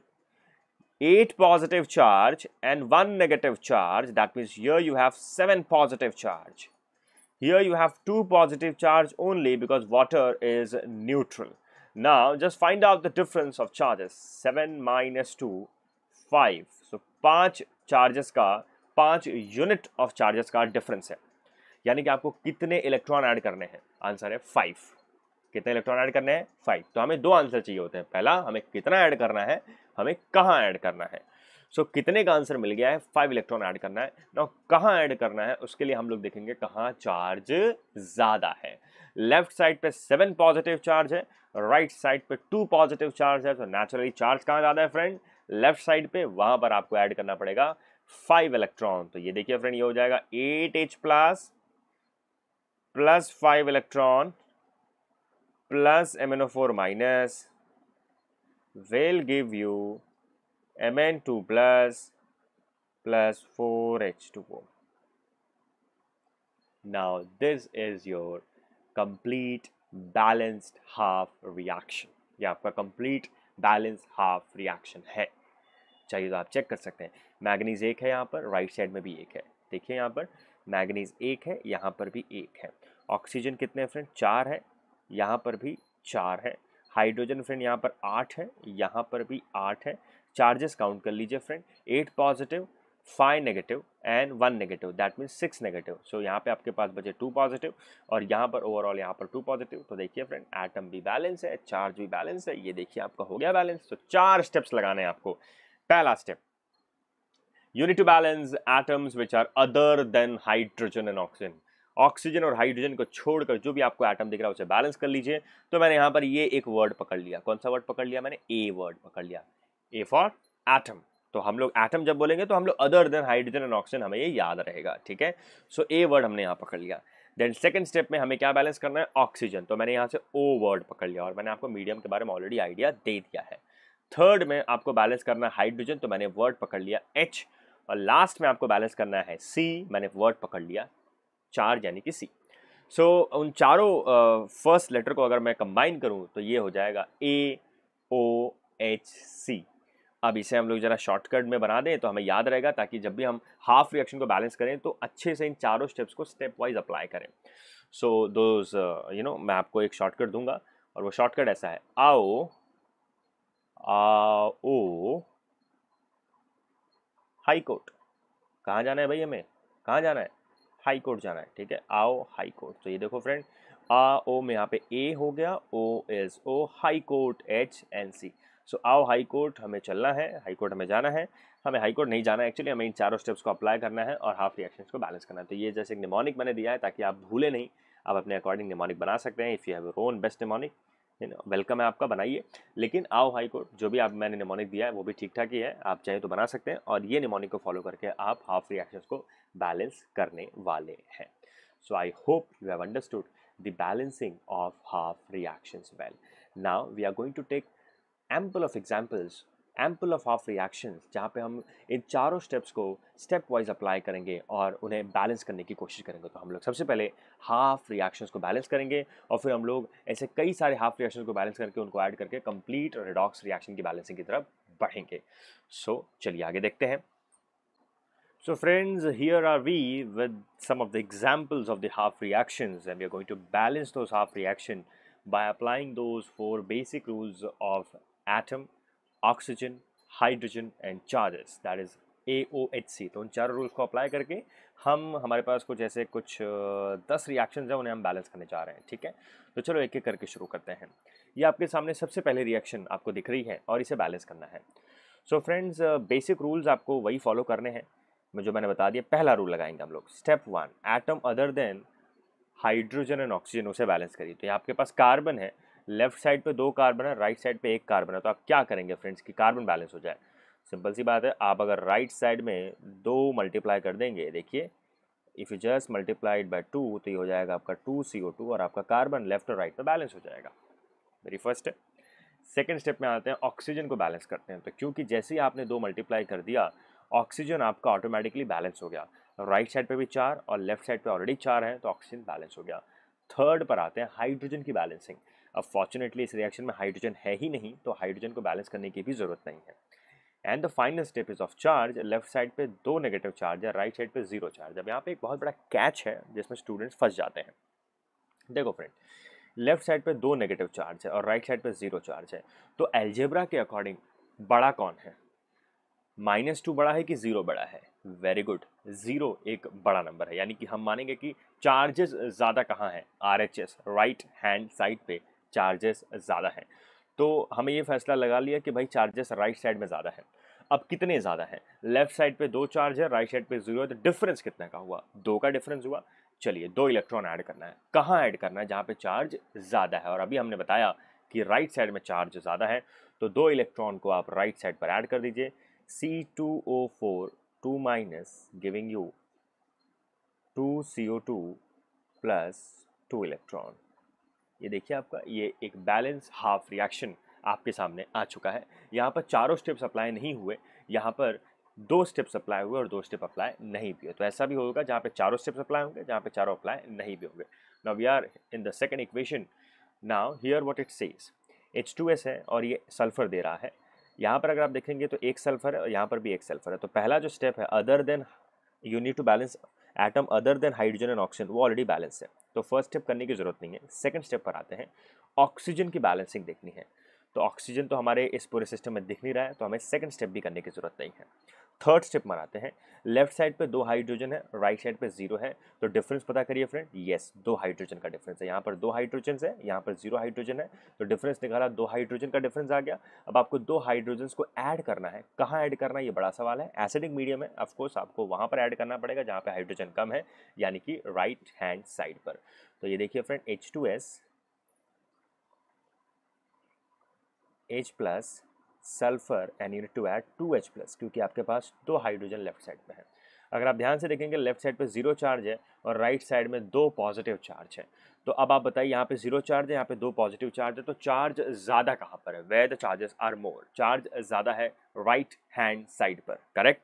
eight positive charge and one negative charge that means here you have seven positive charge here you have two positive charge only because water is neutral now just find out the difference of charges 7 minus 2 5 so 5 charges ka 5 unit of charges ka difference hai yani ki aapko kitne electron add karne हैं answer hai फाइव कितने इलेक्ट्रॉन ऐड करने हैं फाइव तो हमें दो आंसर चाहिए होते हैं पहला हमें कितना ऐड करना है हमें कहाँ ऐड करना है सो so, कितने का आंसर मिल गया है फाइव इलेक्ट्रॉन ऐड करना है ना कहाँ ऐड करना है उसके लिए हम लोग देखेंगे कहाँ चार्ज ज़्यादा है लेफ्ट साइड पे सेवन पॉजिटिव चार्ज है राइट साइड पे टू पॉजिटिव चार्ज है तो नेचुरली चार्ज कहाँ ज़्यादा है फ्रेंड लेफ्ट साइड पे वहाँ पर आपको ऐड करना पड़ेगा फाइव इलेक्ट्रॉन तो ये देखिए फ्रेंड ये हो जाएगा eight H plus plus five electron plus M four minus will give you Mn2 plus plus 4H2O. Now this is your complete balanced half reaction. Yeah, for complete balanced half reaction है चाहिए तो आप चेक कर सकते हैं मैग्नीज एक है यहाँ पर राइट साइड में भी एक है देखिए यहाँ पर मैग्नीज एक है यहाँ पर भी एक है ऑक्सीजन कितने फ्रेंड चार है यहाँ पर भी चार है हाइड्रोजन फ्रेंड यहाँ पर आठ है यहाँ पर भी आठ है चार्जेस काउंट कर लीजिए friend eight positive five negative and one negative that means six negative so यहाँ पे आपके पास बचे टू पॉजिटिव और यहाँ पर ओवरऑल यहाँ पर टू पॉजिटिव तो देखिए फ्रेंड एटम भी बैलेंस है चार्ज भी बैलेंस है ये देखिए आपका हो गया बैलेंस तो चार स्टेप्स लगाने हैं आपको पहला step unit balance atoms which are other than hydrogen and oxygen oxygen और हाइड्रोजन को छोड़कर जो भी आपको एटम दिख रहा है उसे बैलेंस कर लीजिए तो मैंने यहाँ पर ये एक वर्ड पकड़ लिया कौन सा वर्ड पकड़ लिया मैंने ए वर्ड पकड़ लिया ए फॉर एटम तो हम लोग एटम जब बोलेंगे तो हम लोग other than hydrogen and oxygen हमें ये याद रहेगा ठीक है सो ए वर्ड हमने यहाँ पकड़ लिया देन सेकंड स्टेप में हमें क्या बैलेंस करना है ऑक्सीजन तो मैंने यहाँ से ओ वर्ड पकड़ लिया और मैंने आपको मीडियम के बारे में ऑलरेडी आइडिया दे दिया है थर्ड में आपको बैलेंस करना है हाइड्रोजन तो मैंने वर्ड पकड़ लिया एच और लास्ट में आपको बैलेंस करना है सी मैंने वर्ड पकड़ लिया चार यानी कि सी सो so, उन चारों फर्स्ट लेटर को अगर मैं कंबाइन करूँ तो ये हो जाएगा ए ओ एच सी अब इसे हम लोग ज़रा शॉर्टकट में बना दें तो हमें याद रहेगा ताकि जब भी हम हाफ रिएक्शन को बैलेंस करें तो अच्छे से इन चारों स्टेप्स को स्टेप वाइज अप्लाई करें सो दोज यू नो मैं आपको एक शॉर्टकट दूंगा और वो शॉर्टकट ऐसा है आओ आओ हाई कोर्ट कहाँ जाना है भाई हमें कहाँ जाना है हाई कोर्ट जाना है ठीक है आओ हाई कोर्ट तो ये देखो फ्रेंड आ ओ में यहाँ पे ए हो गया O S O high court H N C so आओ हाई कोर्ट हमें चलना है हाई कोर्ट हमें जाना है हमें हाई कोर्ट नहीं जाना है एक्चुअली हमें इन चारों स्टेप्स को अप्लाई करना है और हाफ रिएक्शन को बैलेंस करना है तो ये जैसे एक निमोनिक मैंने दिया है ताकि आप भूले नहीं आप अपने अकॉर्डिंग निमोनिक बना सकते हैं if you have your own best mnemonic welcome है आपका बनाइए लेकिन आओ हाई कोर्ट जो भी आप मैंने निमोनिक दिया है वो भी ठीक ठाक ही है आप चाहे तो बना सकते हैं और ये निमोनिक को फॉलो करके आप हाफ रिएक्शंस को बैलेंस करने वाले हैं so I hope you have understood the balancing of half reactions well now we are going to take ample of examples ample of half reaction जहाँ पे हम इन चारों स्टेप्स को स्टेप वाइज अप्लाई करेंगे और उन्हें बैलेंस करने की कोशिश करेंगे तो हम लोग सबसे पहले हाफ रिएक्शंस को बैलेंस करेंगे और फिर हम लोग ऐसे कई सारे हाफ रिएक्शंस को बैलेंस करके उनको ऐड करके कंप्लीट रिडॉक्स रिएक्शन की बैलेंसिंग की तरफ बढ़ेंगे सो so, चलिए आगे देखते हैं so friends here are we with some of the examples of the half reactions and we are going to balance those half reaction by applying those four basic rules of atom oxygen hydrogen and charges that is A O H C तो उन चारों रूल्स को अप्लाई करके हम हमारे पास कुछ ऐसे कुछ दस रिएक्शन हैं उन्हें हम बैलेंस करने जा रहे हैं ठीक है तो चलो एक एक करके शुरू करते हैं ये आपके सामने सबसे पहले रिएक्शन आपको दिख रही है और इसे बैलेंस करना है सो फ्रेंड्स बेसिक रूल्स आपको वही फॉलो करने हैं जो मैंने बता दिया पहला रूल लगाएंगे हम लोग step one atom other than hydrogen and oxygen उसे बैलेंस करिए तो ये आपके पास कार्बन है लेफ्ट साइड पे दो कार्बन है राइट साइड पे एक कार्बन है तो आप क्या करेंगे फ्रेंड्स कि कार्बन बैलेंस हो जाए सिंपल सी बात है आप अगर राइट साइड में दो मल्टीप्लाई कर देंगे देखिए if you just multiplied by two तो ये हो जाएगा आपका टू सी ओ टू और आपका कार्बन लेफ्ट और राइट में बैलेंस हो जाएगा वेरी फर्स्ट है सेकेंड स्टेप में आते हैं ऑक्सीजन को बैलेंस करते हैं तो क्योंकि जैसे ही आपने दो मल्टीप्लाई कर दिया ऑक्सीजन आपका ऑटोमेटिकली बैलेंस हो गया राइट साइड पे भी चार और लेफ्ट साइड पे ऑलरेडी चार हैं तो ऑक्सीजन बैलेंस हो गया थर्ड पर आते हैं हाइड्रोजन की बैलेंसिंग अब फॉर्चुनेटली इस रिएक्शन में हाइड्रोजन है ही नहीं तो हाइड्रोजन को बैलेंस करने की भी ज़रूरत नहीं है and the final step is of charge left side पे दो नेगेटिव चार्ज है राइट साइड पे जीरो चार्ज अब यहाँ पे एक बहुत बड़ा कैच है जिसमें स्टूडेंट्स फंस जाते हैं देखो फ्रेंड लेफ्ट साइड पे दो नेगेटिव चार्ज है और राइट साइड पे जीरो चार्ज है तो एल्जेब्रा के अकॉर्डिंग बड़ा कौन है माइनस टू बड़ा है कि ज़ीरो बड़ा है वेरी गुड ज़ीरो एक बड़ा नंबर है यानी कि हम मानेंगे कि चार्जेस ज़्यादा कहाँ हैं R H S right hand side पे चार्जेस ज़्यादा हैं तो हमें ये फैसला लगा लिया कि भाई चार्जेस राइट साइड में ज़्यादा है अब कितने ज़्यादा हैं लेफ्ट साइड पे दो चार्ज है राइट साइड पे जीरो है तो डिफरेंस कितने का हुआ दो का डिफरेंस हुआ चलिए दो इलेक्ट्रॉन ऐड करना है कहाँ ऐड करना है जहाँ पे चार्ज ज़्यादा है और अभी हमने बताया कि राइट साइड में चार्ज ज़्यादा है तो दो इलेक्ट्रॉन को आप राइट साइड पर ऐड कर दीजिए C two O four two minus giving you two C O two plus two electron ये देखिए आपका ये एक बैलेंस हाफ रिएक्शन आपके सामने आ चुका है यहाँ पर चारों स्टेप्स अप्लाई नहीं हुए यहाँ पर दो स्टेप्स अप्लाई हुए और दो स्टेप अप्लाई नहीं भी हुए तो ऐसा भी होगा जहाँ पे चारों स्टेप्स अप्लाई होंगे जहाँ पे चारों अप्लाई नहीं भी होंगे now we are in the second equation now here what it says H two S है और ये सल्फर दे रहा है यहाँ पर अगर आप देखेंगे तो एक सल्फर है और यहाँ पर भी एक सल्फर है तो पहला जो स्टेप है other than you need to balance atom other than hydrogen and oxygen वो ऑलरेडी बैलेंस है तो फर्स्ट स्टेप करने की ज़रूरत नहीं है सेकंड स्टेप पर आते हैं ऑक्सीजन की बैलेंसिंग देखनी है तो ऑक्सीजन तो हमारे इस पूरे सिस्टम में दिख नहीं रहा है तो हमें सेकंड स्टेप भी करने की ज़रूरत नहीं है थर्ड स्टेप मनाते हैं लेफ्ट साइड पे दो हाइड्रोजन है राइट right साइड पे जीरो है तो डिफरेंस पता करिए फ्रेंड यस दो हाइड्रोजन का डिफरेंस है यहाँ पर दो हाइड्रोजन है यहाँ पर जीरो हाइड्रोजन है तो डिफरेंस निकाला दो हाइड्रोजन का डिफरेंस आ गया अब आपको दो हाइड्रोजन को ऐड करना है कहाँ ऐड करना है ये बड़ा सवाल है एसिडिक मीडियम है ऑफकोर्स आपको वहाँ पर ऐड करना पड़ेगा जहाँ पर हाइड्रोजन कम है यानी कि राइट हैंड साइड पर तो ये देखिए friend H two S H plus sulphur and unit to add to H plus क्योंकि आपके पास दो हाइड्रोजन लेफ्ट साइड पर है अगर आप ध्यान से देखेंगे लेफ्ट साइड पे जीरो चार्ज है और राइट साइड में दो पॉजिटिव चार्ज है तो अब आप बताइए यहाँ पे जीरो चार्ज है यहाँ पे दो पॉजिटिव चार्ज है तो चार्ज ज़्यादा कहाँ पर है where the charges are more charge ज़्यादा है राइट हैंड साइड पर करेक्ट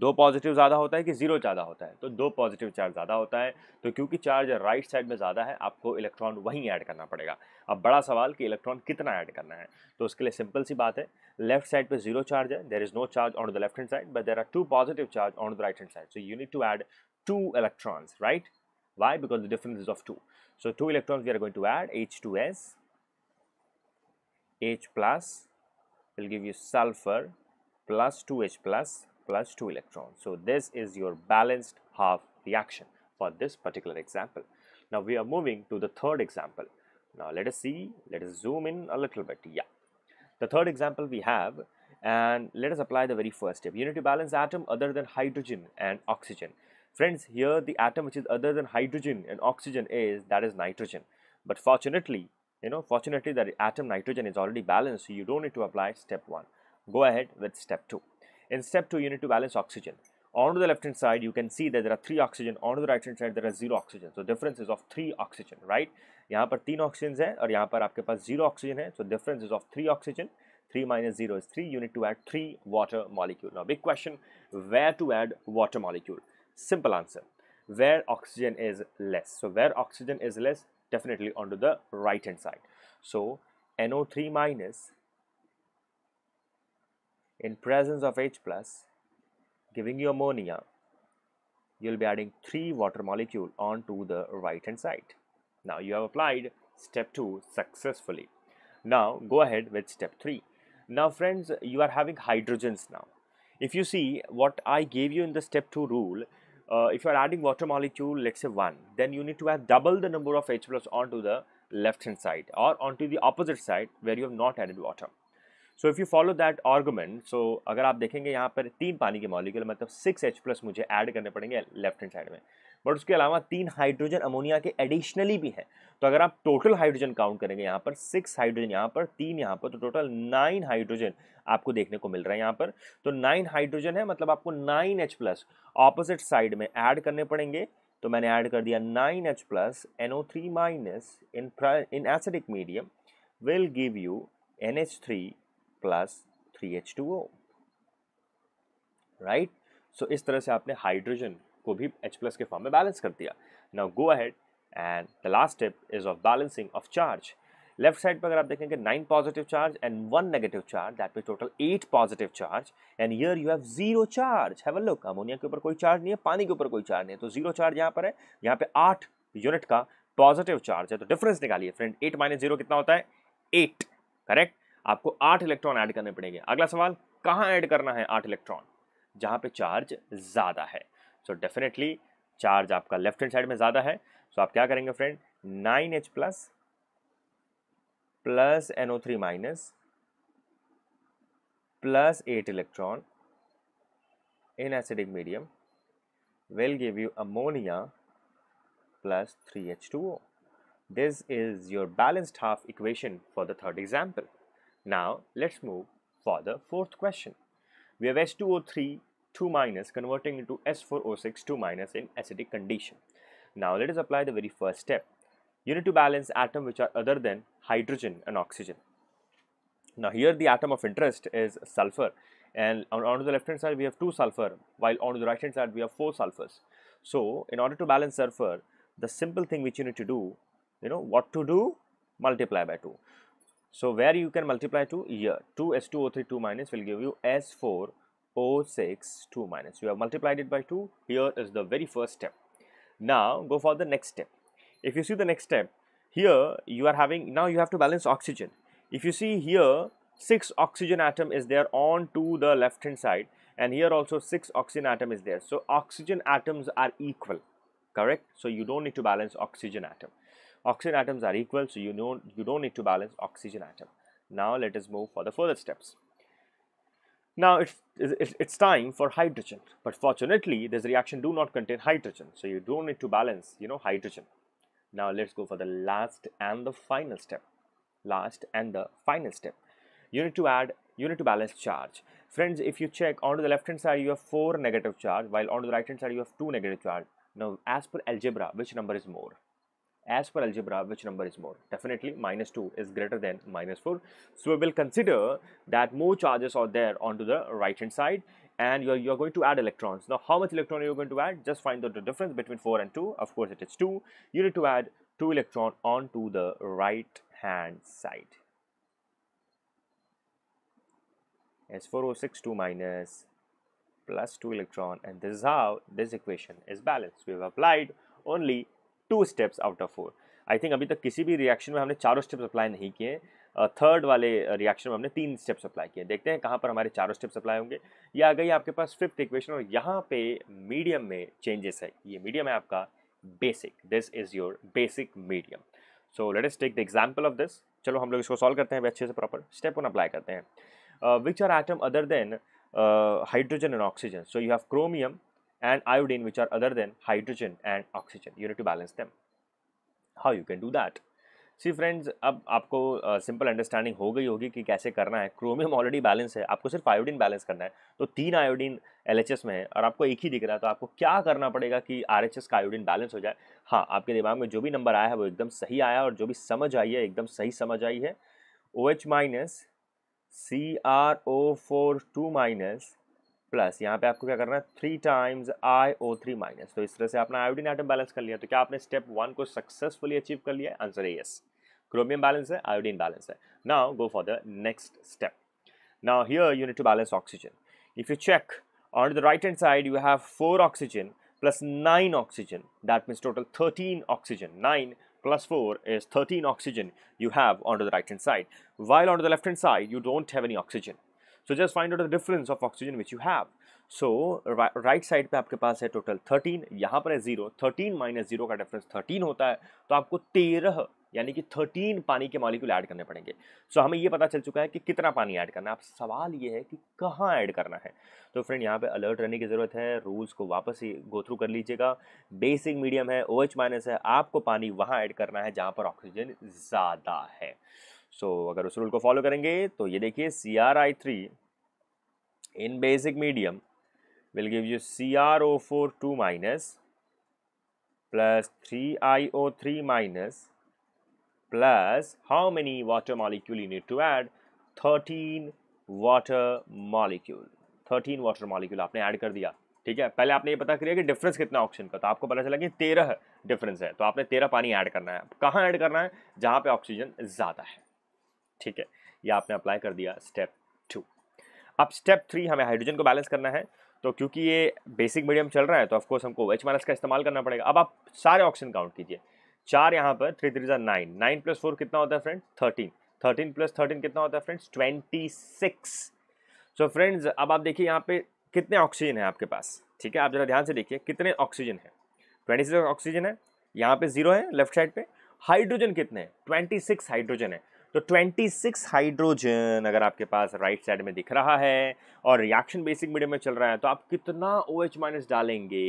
दो पॉजिटिव ज़्यादा होता है कि ज़ीरो ज़्यादा होता है तो दो पॉजिटिव चार्ज ज़्यादा होता है तो क्योंकि चार्ज राइट साइड में ज़्यादा है आपको इलेक्ट्रॉन वहीं ऐड करना पड़ेगा अब बड़ा सवाल कि इलेक्ट्रॉन कितना ऐड करना है तो उसके लिए सिंपल सी बात है लेफ्ट साइड पे जीरो चार्ज है there is no charge on the left hand side but there are two positive charge on the right hand side so you need to add two electrons right difference is of two so two electrons we are going to add H two S H plus will give you sulphur plus two H plus plus 2 electrons. So this is your balanced half reaction for this particular example. Now we are moving to the third example. Now let us see, let us zoom in a little bit. Yeah. The third example we have and let us apply the very first step. You need to balance atom other than hydrogen and oxygen. Friends, here the atom which is other than hydrogen and oxygen is that is nitrogen. But fortunately, you know, fortunately that atom nitrogen is already balanced, so you don't need to apply step 1. Go ahead with step 2. In step 2, you need to balance oxygen. On the left hand side, you can see that there are 3 oxygen. On the right hand side, there are 0 oxygen. So, difference is of 3 oxygen, right? यहाँ पर तीन oxygen है और यहाँ पर आपके पास जीरो ऑक्सीजन है so difference is of three oxygen three minus zero is three unit to add three water molecule now big question where to add water molecule simple answer where oxygen is less so where oxygen is less definitely onto the right hand side so no3 minus in presence of H plus giving you ammonia you'll be adding three water molecule onto the right hand side now you have applied step 2 successfully now go ahead with step 3 now friends you are having hydrogens now if you see what I gave you in the step 2 rule uh, if you are adding water molecule let's say 1 then you need to add double the number of H plus onto the left hand side or onto the opposite side where you have not added water so if you follow that argument so अगर आप देखेंगे यहाँ पर तीन पानी के मॉलिक्यूल मतलब सिक्स एच प्लस मुझे ऐड करने पड़ेंगे लेफ्ट हैंड साइड में बट उसके अलावा तीन हाइड्रोजन अमोनिया के एडिशनली भी हैं तो अगर आप टोटल हाइड्रोजन काउंट करेंगे यहाँ पर सिक्स हाइड्रोजन यहाँ पर तीन यहाँ पर तो टोटल नाइन हाइड्रोजन आपको देखने को मिल रहा है यहाँ पर तो नाइन हाइड्रोजन है मतलब आपको nine H plus opposite side में ऐड करने पड़ेंगे तो मैंने ऐड कर दिया nine H plus N O three minus in in acidic medium will give you N H three plus three H two O right so इस तरह से आपने हाइड्रोजन को भी एच प्लस के फॉर्म में बैलेंस कर दिया now go ahead and the last step is of balancing of charge left side पर अगर आप देखेंगे nine positive charge and one negative charge that mean total eight positive charge and yeah you have zero charge have a look ammonia के ऊपर कोई चार्ज नहीं है पानी के ऊपर कोई चार्ज नहीं है तो जीरो चार्ज यहाँ पर है यहाँ पे आठ यूनिट का पॉजिटिव चार्ज है तो डिफरेंस निकालिए फ्रेंड एट माइनस जीरो कितना होता है एट करेक्ट आपको आठ इलेक्ट्रॉन ऐड करने पड़ेंगे अगला सवाल कहाँ ऐड करना है आठ इलेक्ट्रॉन जहाँ पे चार्ज ज़्यादा है सो so डेफिनेटली चार्ज आपका लेफ्ट हैंड साइड में ज़्यादा है सो so आप क्या करेंगे friend nine H plus plus N O three minus plus eight electron in acidic medium will give ammonia plus three H two O this is your balanced half equation for the third example Now let's move for the fourth question. We have S 20 3 2 minus converting into S4O6 2 minus in acidic condition. Now let us apply the very first step. You need to balance atoms which are other than hydrogen and oxygen. Now here the atom of interest is sulfur and on, on the left hand side we have 2 sulfur while on the right hand side we have 4 sulfurs. So in order to balance sulfur the simple thing which you need to do you know what to do multiply by 2. So where you can multiply to here 2s2o3 2 minus will give you s4o6 2 minus. You have multiplied it by 2. Here is the very first step. Now go for the next step. If you see the next step, here you are having now you have to balance oxygen. If you see here, 6 oxygen atom is there on to the left hand side and here also 6 oxygen atom is there. So oxygen atoms are equal, correct? So you don't need to balance oxygen atom. Oxygen atoms are equal, so you know you don't need to balance oxygen atom. Now let us move for the further steps. Now it's, it's, it's time for hydrogen, but fortunately this reaction do not contain hydrogen, so you don't need to balance you know hydrogen. Now let's go for the last and the final step. Last and the final step. You need to add you need to balance charge. Friends, if you check onto the left hand side you have four negative charge, while onto the right hand side you have two negative charge. Now as per algebra, which number is more? as per algebra which number is more definitely minus 2 is greater than minus 4 so we will consider that more charges are there onto the right hand side and you're, you're going to add electrons now how much electron are you going to add just find out the difference between 4 and 2 of course it is 2 you need to add 2 electron onto the right hand side s 4062 minus plus 2 electron and this is how this equation is balanced we have applied only two steps out of four I think अभी तक किसी भी रिएक्शन में हमने चारों स्टेप्स अप्लाई नहीं किए थर्ड वाले रिएक्शन में हमने तीन स्टेप्स अप्लाई किए देखते हैं कहाँ पर हमारे चारों स्टेप्स अप्लाई होंगे या आ गई आपके पास फिफ्थ इक्वेशन और यहाँ पे मीडियम में चेंजेस है ये मीडियम है आपका basic this is your basic medium so let's take the example of this चलो हम लोग इसको सॉल्व करते हैं अच्छे से प्रॉपर स्टेप वन अप्लाई करते हैं which are atom other than hydrogen and oxygen so you have chromium and iodine which are other than hydrogen and oxygen you need to balance them how you can do that see friends अब आपको सिंपल uh, अंडरस्टैंडिंग हो गई होगी कि कैसे करना है क्रोमियम ऑलरेडी बैलेंस है आपको सिर्फ आयोडीन बैलेंस करना है तो तीन आयोडीन एल में है और आपको एक ही दिख रहा है तो आपको क्या करना पड़ेगा कि आर का आयोडीन बैलेंस हो जाए हाँ आपके दिमाग में जो भी नंबर आया है वो एकदम सही आया और जो भी समझ आई है एकदम सही समझ आई है O H minus C R O four two minus plus यहाँ पे आपको क्या करना है three times I O three minus तो इस तरह से आपने आयोडीन आइटम बैलेंस कर लिया तो क्या आपने स्टेप वन को सक्सेसफुली अचीव कर लिया आंसर है यस क्रोमियम बैलेंस है आयोडीन बैलेंस है now go for the next step now here you need to balance oxygen if you check on the right hand side you have four oxygen plus nine oxygen that means total thirteen oxygen nine plus four is thirteen oxygen you have on the right hand side while on the left hand side you don't have any oxygen so just find out the difference of oxygen which you have so right side पे आपके पास है टोटल थर्टीन यहाँ पर है जीरो थर्टीन माइनस जीरो का डिफरेंस थर्टीन होता है तो आपको तेरह यानी कि थर्टीन पानी के मॉलिक्यूल ऐड करने पड़ेंगे सो so, हमें ये पता चल चुका है कि कितना पानी ऐड करना है अब सवाल ये है कि कहाँ ऐड करना है तो फ्रेंड यहाँ पे अलर्ट रहने की ज़रूरत है रूल्स को वापस ही गो थ्रू कर लीजिएगा बेसिक मीडियम है ओ एच माइनस है आपको पानी वहाँ ऐड करना है जहाँ पर ऑक्सीजन ज़्यादा है सो तो अगर उस रूल को फॉलो करेंगे तो ये देखिए C R I three in basic medium will give you C R O four two minus plus three I O three minus plus how many water molecule you need to add thirteen water molecule thirteen water molecule आपने ऐड कर दिया ठीक है पहले आपने ये पता करिए कि डिफरेंस कितना ऑक्सीजन का तो आपको पता चला कि तेरह डिफरेंस है तो आपने तेरह पानी ऐड करना है कहाँ ऐड करना है जहाँ पे ऑक्सीजन ज़्यादा है ठीक है ये आपने अप्लाई कर दिया स्टेप टू अब स्टेप थ्री हमें हाइड्रोजन को बैलेंस करना है तो क्योंकि ये बेसिक मीडियम चल रहा है तो ऑफकोर्स हमको एच माइनस का इस्तेमाल करना पड़ेगा अब आप सारे ऑक्सीजन काउंट कीजिए चार यहाँ पर थ्री थ्री जन नाइन नाइन प्लस फोर कितना होता है friends thirteen thirteen plus thirteen कितना होता है friends twenty six so friends अब आप देखिए यहाँ पे कितने ऑक्सीजन है आपके पास ठीक है आप ज़रा ध्यान से देखिए कितने ऑक्सीजन है ट्वेंटी सिक्स ऑक्सीजन है यहाँ पे जीरो है लेफ्ट साइड पे हाइड्रोजन कितने हैं ट्वेंटी सिक्स हाइड्रोजन है तो 26 हाइड्रोजन अगर आपके पास राइट साइड में दिख रहा है और रिएक्शन बेसिक मीडियम में चल रहा है तो आप कितना ओ OH माइनस डालेंगे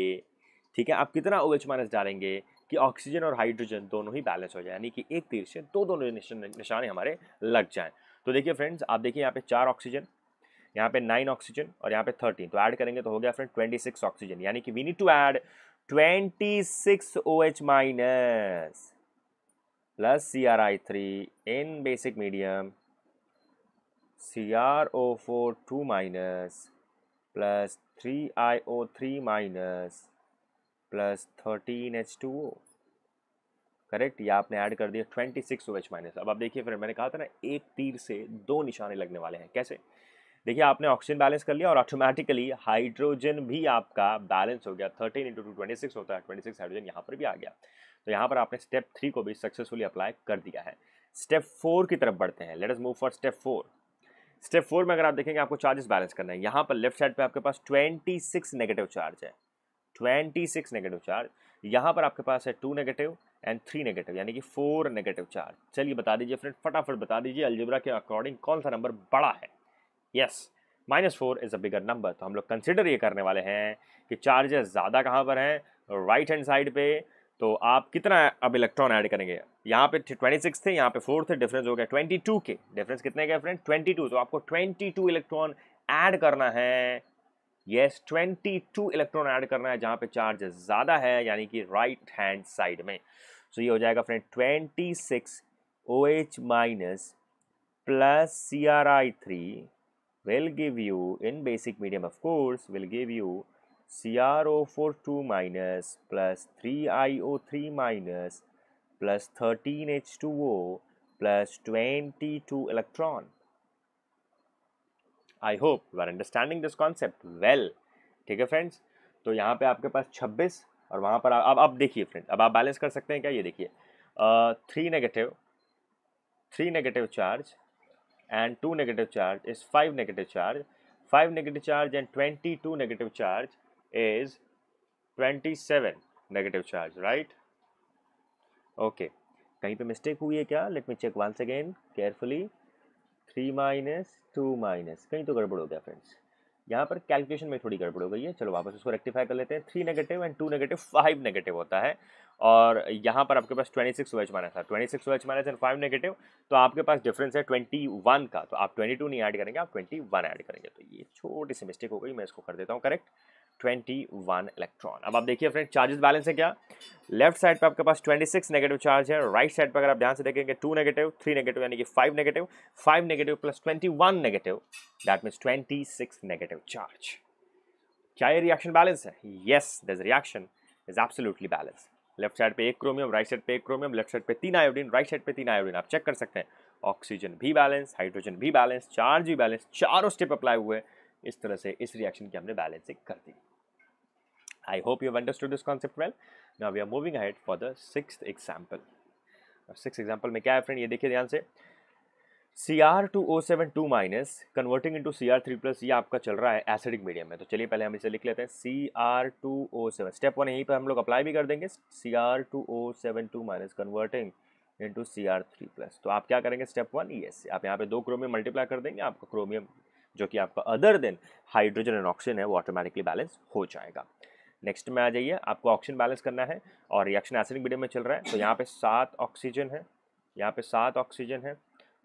ठीक है आप कितना ओ OH माइनस डालेंगे कि ऑक्सीजन और हाइड्रोजन दोनों ही बैलेंस हो जाए यानी कि एक तीर से दो दोनों निशाने हमारे लग जाएँ तो देखिए फ्रेंड्स आप देखिए यहाँ पे चार ऑक्सीजन यहाँ पे नाइन ऑक्सीजन और यहाँ पे थर्टीन तो ऐड करेंगे तो हो गया फ्रेंड ट्वेंटी सिक्स ऑक्सीजन यानी कि we need to add twenty six O H minus plus CRI3 in basic medium CrO4 2 minus plus 3IO3 minus plus thirteen H two O correct ये आपने ऐड कर दिया twenty six O H minus अब आप देखिए फिर मैंने कहा था ना एक तीर से दो निशाने लगने वाले हैं कैसे देखिए आपने ऑक्सीजन बैलेंस कर लिया और ऑटोमेटिकली हाइड्रोजन भी आपका बैलेंस हो गया thirteen into two twenty six होता है ट्वेंटी सिक्स हाइड्रोजन यहाँ पर भी आ गया तो यहाँ पर आपने स्टेप थ्री को भी सक्सेसफुली अप्लाई कर दिया है स्टेप फोर की तरफ बढ़ते हैं let us move for step four step four में अगर आप देखेंगे आपको चार्जेस बैलेंस करना है यहाँ पर लेफ्ट साइड पर आपके पास ट्वेंटी सिक्स नेगेटिव चार्ज है ट्वेंटी सिक्स नेगेटिव चार्ज यहाँ पर आपके पास है two negative and three negative यानी कि फोर नेगेटिव चार्ज चलिए बता दीजिए फ्रेंड फटाफट बता दीजिए अलजेब्रा के अकॉर्डिंग कौन सा नंबर बड़ा है yes minus four is a bigger number तो हम लोग कंसिडर ये करने वाले हैं कि चार्जेस ज़्यादा कहाँ पर हैं राइट हैंड साइड पे तो आप कितना अब इलेक्ट्रॉन ऐड करेंगे यहाँ पे ट्वेंटी सिक्स थे यहाँ पे फोर थे डिफरेंस हो गया ट्वेंटी टू के डिफरेंस कितने गए फ्रेंड ट्वेंटी टू तो आपको ट्वेंटी टू इलेक्ट्रॉन ऐड करना है yes twenty two electron add करना है जहाँ पे चार्ज ज़्यादा है यानी कि राइट हैंड साइड में सो so ये हो जाएगा friend twenty six O H minus plus C R I three will give you in basic medium of course will give you CrO42 minus plus 3IO3 minus plus 13H2O plus 22 electron. I hope you are understanding this concept well ठीक है फ्रेंड्स तो यहाँ पे आपके पास 26 और वहाँ पर अब अब देखिए फ्रेंड्स अब आप बैलेंस कर सकते हैं क्या ये देखिए three negative three negative charge and two negative charge is five negative charge five negative charge and twenty two negative charge is 27 negative charge right okay कहीं पे मिस्टेक हुई है क्या let me check once again carefully three minus two minus कहीं तो गड़बड़ हो गया फ्रेंड्स यहाँ पर कैलकुलेशन में थोड़ी गड़बड़ हो गई है चलो वापस उसको रेक्टिफाई कर लेते हैं three negative and two negative five negative होता है और यहाँ पर आपके पास ट्वेंटी सिक्स वेज माइनस था ट्वेंटी सिक्स वेज माइनस एंड फाइव नेगेटिव तो आपके पास डिफरेंस है ट्वेंटी वन का तो आप ट्वेंटी टू नहीं ऐड करेंगे आप ट्वेंटी वन ऐड करेंगे तो ये छोटी सी मिस्टेक हो गई मैं इसको कर देता हूँ करेक्ट 21 इलेक्ट्रॉन अब आप देखिए फ्रेंड चार्जेस बैलेंस है क्या लेफ्ट साइड पे आपके पास 26 नेगेटिव चार्ज है राइट साइड पे अगर आप ध्यान से देखेंगे टू नेगेटिव थ्री नेगेटिव यानी कि five negative five negative plus 21 negative that means 26 negative charge क्या ये रिएक्शन बैलेंस है yes this reaction is absolutely balance left side पे एक क्रोमियम राइट साइड पे एक क्रोमियम लेफ्ट साइड पे तीन आयोडीन राइट साइड पे तीन आयोडीन आप चेक कर सकते हैं ऑक्सीजन भी बैलेंस हाइड्रोजन भी बैलेंस चार्ज भी बैलेंस चारों स्टेप अप्लाई हुए हैं इस तरह से इस रिएक्शन की हमने बैलेंसिंग कर दी I hope you understood this concept well now we are moving ahead for the six example six example में क्या है फ्रेंड ये देखिए ध्यान से C R two O seven two minus converting into C R three plus ये आपका चल रहा है एसिडिक मीडियम में तो चलिए पहले हम इसे लिख लेते हैं C R two O seven step one यहीं पर हम लोग अप्लाई भी कर देंगे C R two O seven two minus converting into C R three plus तो आप क्या करेंगे स्टेप वन ये आप यहाँ पे दो क्रोमियम मल्टीप्लाई कर देंगे आपको क्रोमियम जो कि आपका other than hydrogen and oxygen है वो ऑटोमेटिकली बैलेंस हो जाएगा नेक्स्ट में आ जाइए आपको ऑक्सीजन बैलेंस करना है और रिएक्शन एसिडिक मीडियम में चल रहा है तो यहाँ पे सात ऑक्सीजन है यहाँ पे सात ऑक्सीजन है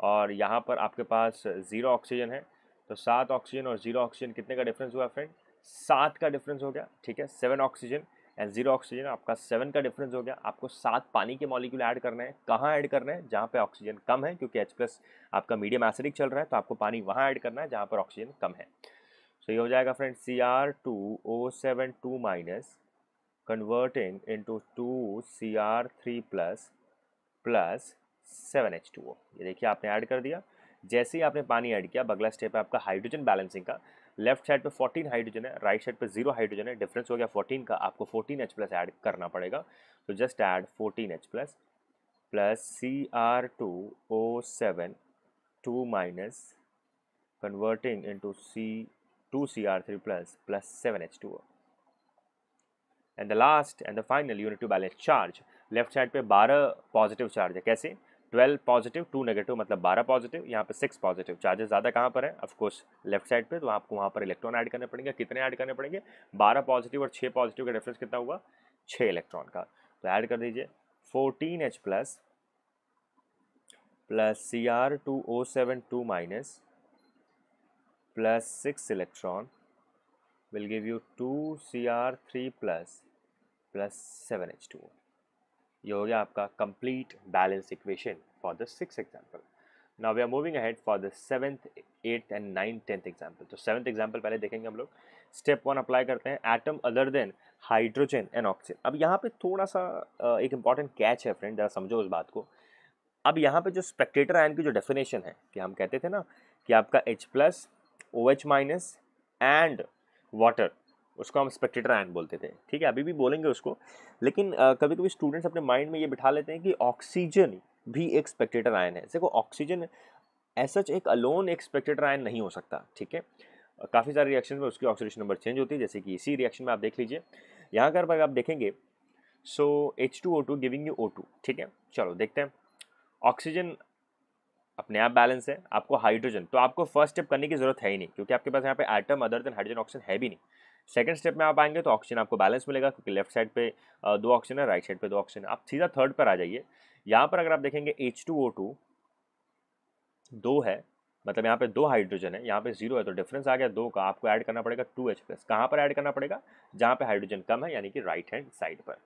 और यहाँ पर आपके पास ज़ीरो ऑक्सीजन है तो सात ऑक्सीजन और ज़ीरो ऑक्सीजन कितने का डिफरेंस हुआ फ्रेंड सात का डिफरेंस हो गया ठीक है seven oxygen and zero oxygen आपका सेवन का डिफरेंस हो गया आपको सात पानी के मॉलिक्यूल ऐड करने हैं कहाँ ऐड करना है जहाँ पे ऑक्सीजन कम है क्योंकि एच प्लस आपका मीडियम एसिडिक चल रहा है तो आपको पानी वहाँ ऐड करना है जहाँ पर ऑक्सीजन कम है सो so, ये हो जाएगा friend C R two O seven two minus converting into two C R three plus plus seven H two O ये देखिए आपने ऐड कर दिया जैसे ही आपने पानी ऐड किया अगला स्टेप है आपका हाइड्रोजन बैलेंसिंग का लेफ्ट साइड पे 14 हाइड्रोजन है राइट साइड पे जीरो हाइड्रोजन है डिफरेंस हो गया 14 का आपको 14 एच प्लस ऐड करना पड़ेगा तो just add 14 H plus plus C R two O seven two minus converting into C two C R three plus plus seven H two and the last and the final unit to balance charge left side पे 12 पॉजिटिव चार्ज है कैसे ट्वेल्व पॉजिटिव टू नेगेटिव मतलब बारह पॉजिटिव यहाँ पे सिक्स पॉजिटिव चार्जेस ज़्यादा कहाँ पर है ऑफकोर्स लेफ्ट साइड पे तो आपको वहाँ पर इलेक्ट्रॉन ऐड करने पड़ेंगे कितने ऐड करने पड़ेंगे बारह पॉजिटिव और छः पॉजिटिव का डिफरेंस कितना हुआ छः इलेक्ट्रॉन का तो ऐड कर दीजिए fourteen H plus plus C R two O seven two minus plus six electron will give you two C R three plus plus seven H two O ये हो गया आपका complete balance equation for the six example now we are moving ahead for the seventh eighth and ninth tenth example तो सेवन्थ एग्जाम्पल पहले देखेंगे हम लोग स्टेप वन अप्लाई करते हैं atom other than hydrogen and oxygen अब यहाँ पे थोड़ा सा एक इंपॉर्टेंट कैच है फ्रेंड जरा समझो उस बात को अब यहाँ पे जो स्पेक्टेटर आयन की जो डेफिनेशन है कि हम कहते थे ना कि आपका H plus O H minus and water उसको हम स्पेक्टेटर आयन बोलते थे ठीक है अभी भी बोलेंगे उसको लेकिन आ, कभी कभी स्टूडेंट्स अपने माइंड में ये बिठा लेते हैं कि ऑक्सीजन भी एक स्पेक्टेटर आयन है देखो ऑक्सीजन ऐसा एक अलोन एक स्पेक्टेटर आयन नहीं हो सकता ठीक है काफ़ी सारे रिएक्शन में उसकी ऑक्सीडेशन नंबर चेंज होती है जैसे कि इसी रिएक्शन में आप देख लीजिए यहाँ का अगर आप देखेंगे so H two O two giving you O two ठीक है चलो देखते हैं ऑक्सीजन अपने आप बैलेंस है आपको हाइड्रोजन तो आपको फर्स्ट स्टेप करने की जरूरत है ही नहीं क्योंकि आपके पास यहाँ पे atom other than hydrogen oxygen है भी नहीं सेकंड स्टेप में आप आएंगे तो ऑक्सीजन आपको बैलेंस मिलेगा क्योंकि लेफ्ट साइड पे दो ऑक्सीजन है राइट साइड पे दो ऑक्सीजन आप सीधा थर्ड पर आ जाइए यहाँ पर अगर आप देखेंगे एच टू ओ टू दो है मतलब यहाँ पे दो हाइड्रोजन है यहाँ पे जीरो है तो डिफरेंस आ गया दो का आपको ऐड करना पड़ेगा टू एच प्लस कहाँ पर ऐड करना पड़ेगा जहाँ पे हाइड्रोजन कम है यानी कि राइट हैंड साइड पर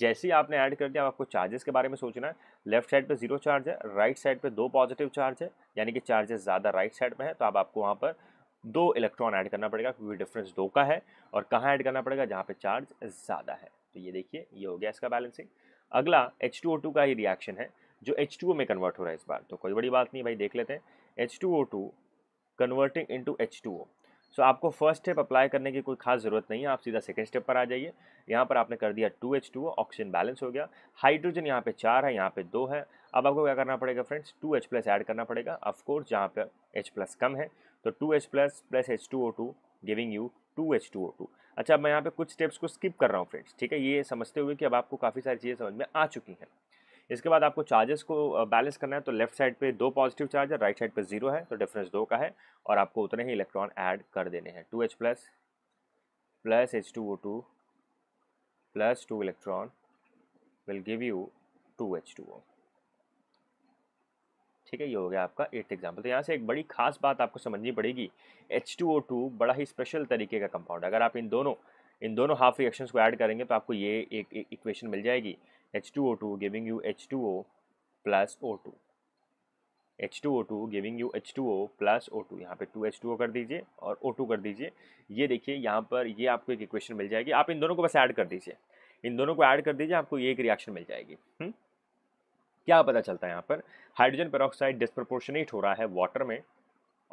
जैसे ही आपने ऐड कर दिया आपको चार्जेस के बारे में सोचना है लेफ्ट साइड पे जीरो चार्ज है राइट साइड पे दो पॉजिटिव चार्ज है यानी कि चार्जेस ज़्यादा राइट साइड में है तो आप आपको वहाँ पर दो इलेक्ट्रॉन ऐड करना पड़ेगा क्योंकि डिफरेंस दो का है और कहाँ ऐड करना पड़ेगा जहाँ पे चार्ज ज़्यादा है तो ये देखिए ये हो गया इसका बैलेंसिंग अगला एच का ही रिएक्शन है जो एच में कन्वर्ट हो रहा है इस बार तो कोई बड़ी बात नहीं भाई देख लेते हैं H converting to H2O so so, आपको फर्स्ट स्टेप अप्लाई करने की कोई खास ज़रूरत नहीं है आप सीधा सेकेंड स्टेप पर आ जाइए यहाँ पर आपने कर दिया two H two oxygen balance हो गया हाइड्रोजन यहाँ पे चार है यहाँ पे दो है अब आपको क्या करना पड़ेगा friends two H plus add करना पड़ेगा ऑफकोर्स जहाँ पर एच प्लस कम है तो two H plus plus H two O two giving you two H two O two अच्छा अब मैं यहाँ पे कुछ स्टेप्स को स्किप कर रहा हूँ फ्रेंड्स ठीक है ये समझते हुए कि अब आपको काफ़ी सारी चीज़ें समझ में आ चुकी हैं इसके बाद आपको चार्जेस को बैलेंस करना है तो लेफ्ट साइड पे दो पॉजिटिव चार्ज है राइट साइड पे जीरो है तो डिफरेंस दो का है और आपको उतने ही इलेक्ट्रॉन ऐड कर देने हैं two H plus plus H two O two plus two electron will give you two H two O ठीक है ये हो गया आपका एट्थ एग्जाम्पल तो यहाँ से एक बड़ी खास बात आपको समझनी पड़ेगी एच बड़ा ही स्पेशल तरीके का कंपाउंड अगर आप इन दोनों इन दोनों हाफ रिएक्शंस को ऐड करेंगे तो आपको ये एक इक्वेशन मिल जाएगी H two O two giving you H two O plus O two H two O two giving you H two O plus O two यहाँ पर टू एच टू ओ कर दीजिए और ओ टू कर दीजिए ये देखिए यहाँ पर ये आपको एक इक्वेशन मिल जाएगी आप इन दोनों को बस ऐड कर दीजिए इन दोनों को ऐड कर दीजिए आपको ये एक रिएक्शन मिल जाएगी हुँ? हम्म? क्या पता चलता है यहाँ पर हाइड्रोजन पेरोक्साइड डिस्प्रपोर्शनेट हो रहा है वाटर में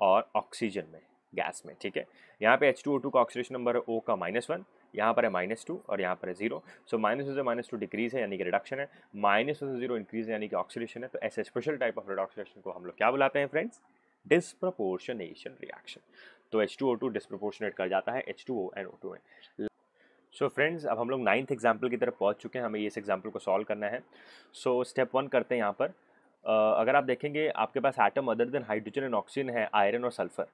और ऑक्सीजन में गैस में ठीक है यहाँ पे H2O2 का ऑक्सीडेशन नंबर है O का माइनस वन यहाँ पर है माइनस टू और यहाँ पर है जीरो सो माइनस से माइनस टू डिक्रीज है यानी कि रिडक्शन है माइनस से जीरो इंक्रीज है यानी कि ऑक्सीडेशन है तो ऐसे स्पेशल टाइप ऑफ रिडॉक्सीडेशन को हम लोग क्या बुलाते हैं फ्रेंड्स डिस्प्रपोर्शनेशन रिएक्शन तो H2O2 डिस्प्रपोर्शनेट कर जाता है H2O एंड O2 में सो so फ्रेंड्स अब हम लोग नाइन्थ एग्जाम्पल की तरफ पहुंच चुके हैं हमें इस एग्जाम्पल को सॉल्व करना है सो स्टेप वन करते हैं यहाँ पर uh, अगर आप देखेंगे आपके पास atom other than hydrogen and oxygen है आयरन और सल्फर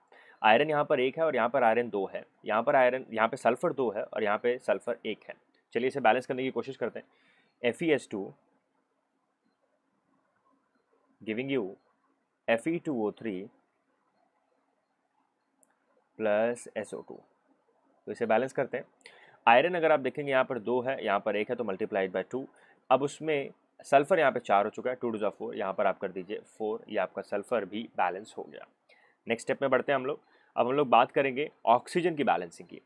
आयरन यहाँ पर एक है और यहाँ पर आयरन दो है यहाँ पर आयरन यहाँ पर सल्फर दो है और यहाँ पर सल्फर एक है चलिए इसे बैलेंस करने की कोशिश करते हैं F E S two giving you F E two O three plus S O two तो इसे बैलेंस करते हैं आयरन अगर आप देखेंगे यहाँ पर दो है यहाँ पर एक है तो मल्टीप्लाइड बाई टू अब उसमें सल्फ़र यहाँ पे चार हो चुका है टू टू ज़ा फोर यहाँ पर आप कर दीजिए फोर ये आपका सल्फ़र भी बैलेंस हो गया नेक्स्ट स्टेप में बढ़ते हैं हम लोग अब हम लोग बात करेंगे ऑक्सीजन की बैलेंसिंग की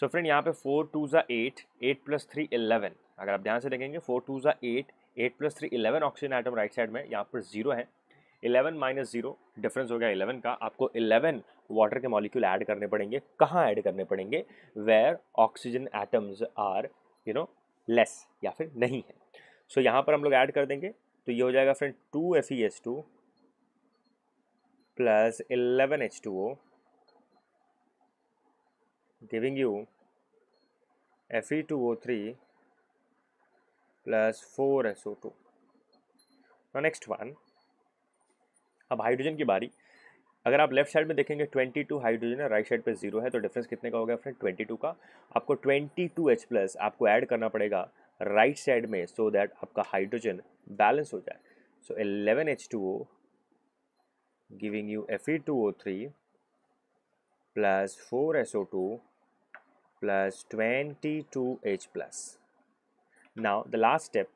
सो फ्रेंड यहाँ पे four two are eight eight plus three eleven अगर आप ध्यान से देखेंगे four two are eight eight plus three eleven oxygen atom right side में यहाँ पर जीरो है इलेवन माइनस जीरो डिफरेंस हो गया इलेवन का आपको इलेवन वाटर के मॉलिक्यूल ऐड करने पड़ेंगे कहाँ ऐड करने पड़ेंगे where oxygen atoms are you know less या फिर नहीं है सो so, यहाँ पर हम लोग ऐड कर देंगे तो ये हो जाएगा friend two F E S two plus eleven H two O giving you F E two O three plus four S O two next one अब हाइड्रोजन की बारी अगर आप लेफ्ट साइड में देखेंगे 22 हाइड्रोजन है राइट साइड पे जीरो है तो डिफरेंस कितने का हो गया फ्रेंड 22 का आपको 22H प्लस आपको ऐड करना पड़ेगा राइट साइड में सो so दैट आपका हाइड्रोजन बैलेंस हो जाए so eleven H two O giving you F E two O three plus four S O two plus twenty two H plus now the last step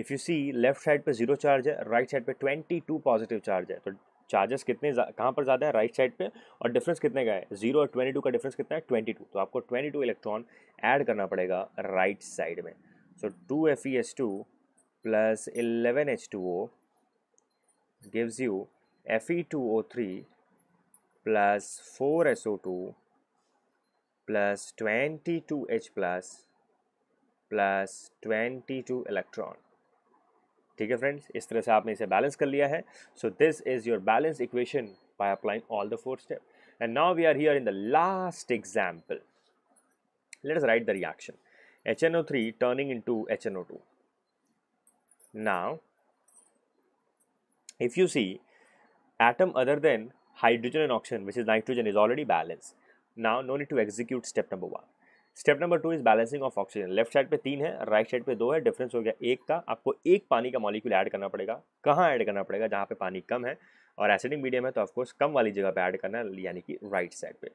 if you see left side पे जीरो चार्ज है राइट साइड पे ट्वेंटी टू पॉजिटिव चार्ज है तो चार्जेस कितने कहाँ पर ज़्यादा है राइट साइड पे और डिफरेंस कितने का है जीरो और ट्वेंटी टू का डिफरेंस कितना है ट्वेंटी टू तो आपको ट्वेंटी टू इलेक्ट्रॉन ऐड करना पड़ेगा राइट साइड में so two F E S two plus eleven H two O gives you F E two O three plus four S O two plus twenty two H plus plus twenty two electron ठीक है फ्रेंड्स इस तरह से आपने इसे बैलेंस कर लिया है so this is your balance equation by applying all the four step and now we are here in the last example let's write the reaction H N O three turning in to H N O two now if you see atom other than hydrogen and oxygen which is nitrogen is already balance now no need to execute step number one step number two is balancing of oxygen left side पे तीन है राइट साइड पे दो है डिफरेंस हो गया एक का आपको एक पानी का मॉलिक्यूल ऐड करना पड़ेगा कहाँ ऐड करना पड़ेगा जहाँ पे पानी कम है और एसिडिक मीडियम है तो ऑफकोर्स कम वाली जगह पे ऐड करना है यानी कि राइट साइड पे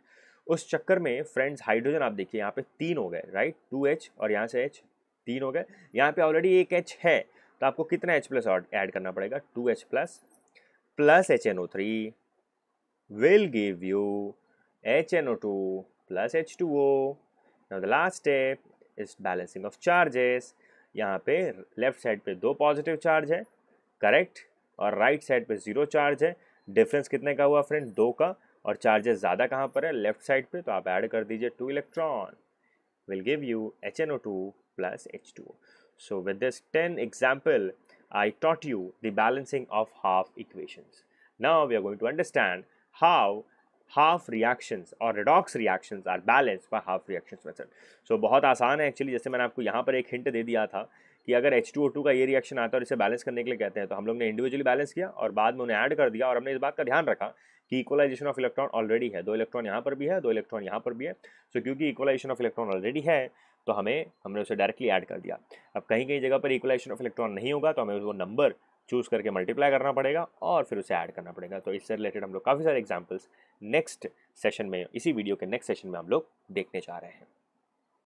उस चक्कर में फ्रेंड्स हाइड्रोजन आप देखिए यहाँ पे तीन हो गए राइट टू एच और यहाँ से एच तीन हो गए यहाँ पे ऑलरेडी एक एच है तो आपको कितना एच प्लस ऐड करना पड़ेगा two H plus plus H N O three will give you H N O two plus H two O now the last step is balancing of charges यहाँ पे लेफ्ट साइड पे दो पॉजिटिव चार्ज है करेक्ट और राइट साइड पे ज़ीरो चार्ज है डिफरेंस कितने का हुआ फ्रेंड दो का और चार्जेस ज़्यादा कहाँ पर है लेफ्ट साइड पे तो आप ऐड कर दीजिए two electron will give you H N O two plus H two so with this ten example I taught you the balancing of half equations now we are going to understand how half reactions और redox reaction are balance by half reactions method so बहुत आसान है एक्चुअली जैसे मैंने आपको यहाँ पर एक हिंट दे दिया था कि अगर H2O2 का ये रिएक्शन आता है और इसे बैलेंस करने के लिए कहते हैं तो हम लोग ने इंडिविजुअली बैलेंस किया और बाद में उन्हें ऐड कर दिया और हमने इस बात का ध्यान रखा कि इक्वलाइजेशन ऑफ इलेक्ट्रॉन ऑलरेडी है दो इलेक्ट्रॉन यहाँ पर भी है दो इलेक्ट्रॉन यहाँ पर भी है सो so, क्योंकि इक्वलाइजेशन ऑफ इलेक्ट्रॉन ऑलरेडी है तो हमें हमने उसे डायरेक्टली ऐड कर दिया अब कहीं कहीं जगह पर इक्वलाइजेशन ऑफ इलेक्ट्रॉन नहीं होगा तो हमें वो नंबर चूज़ करके मल्टीप्लाई करना पड़ेगा और फिर उसे ऐड करना पड़ेगा तो इससे रिलेटेड हम लोग काफ़ी सारे एग्जाम्पल्स नेक्स्ट सेशन में इसी वीडियो के नेक्स्ट सेशन में हम लोग देखने जा रहे हैं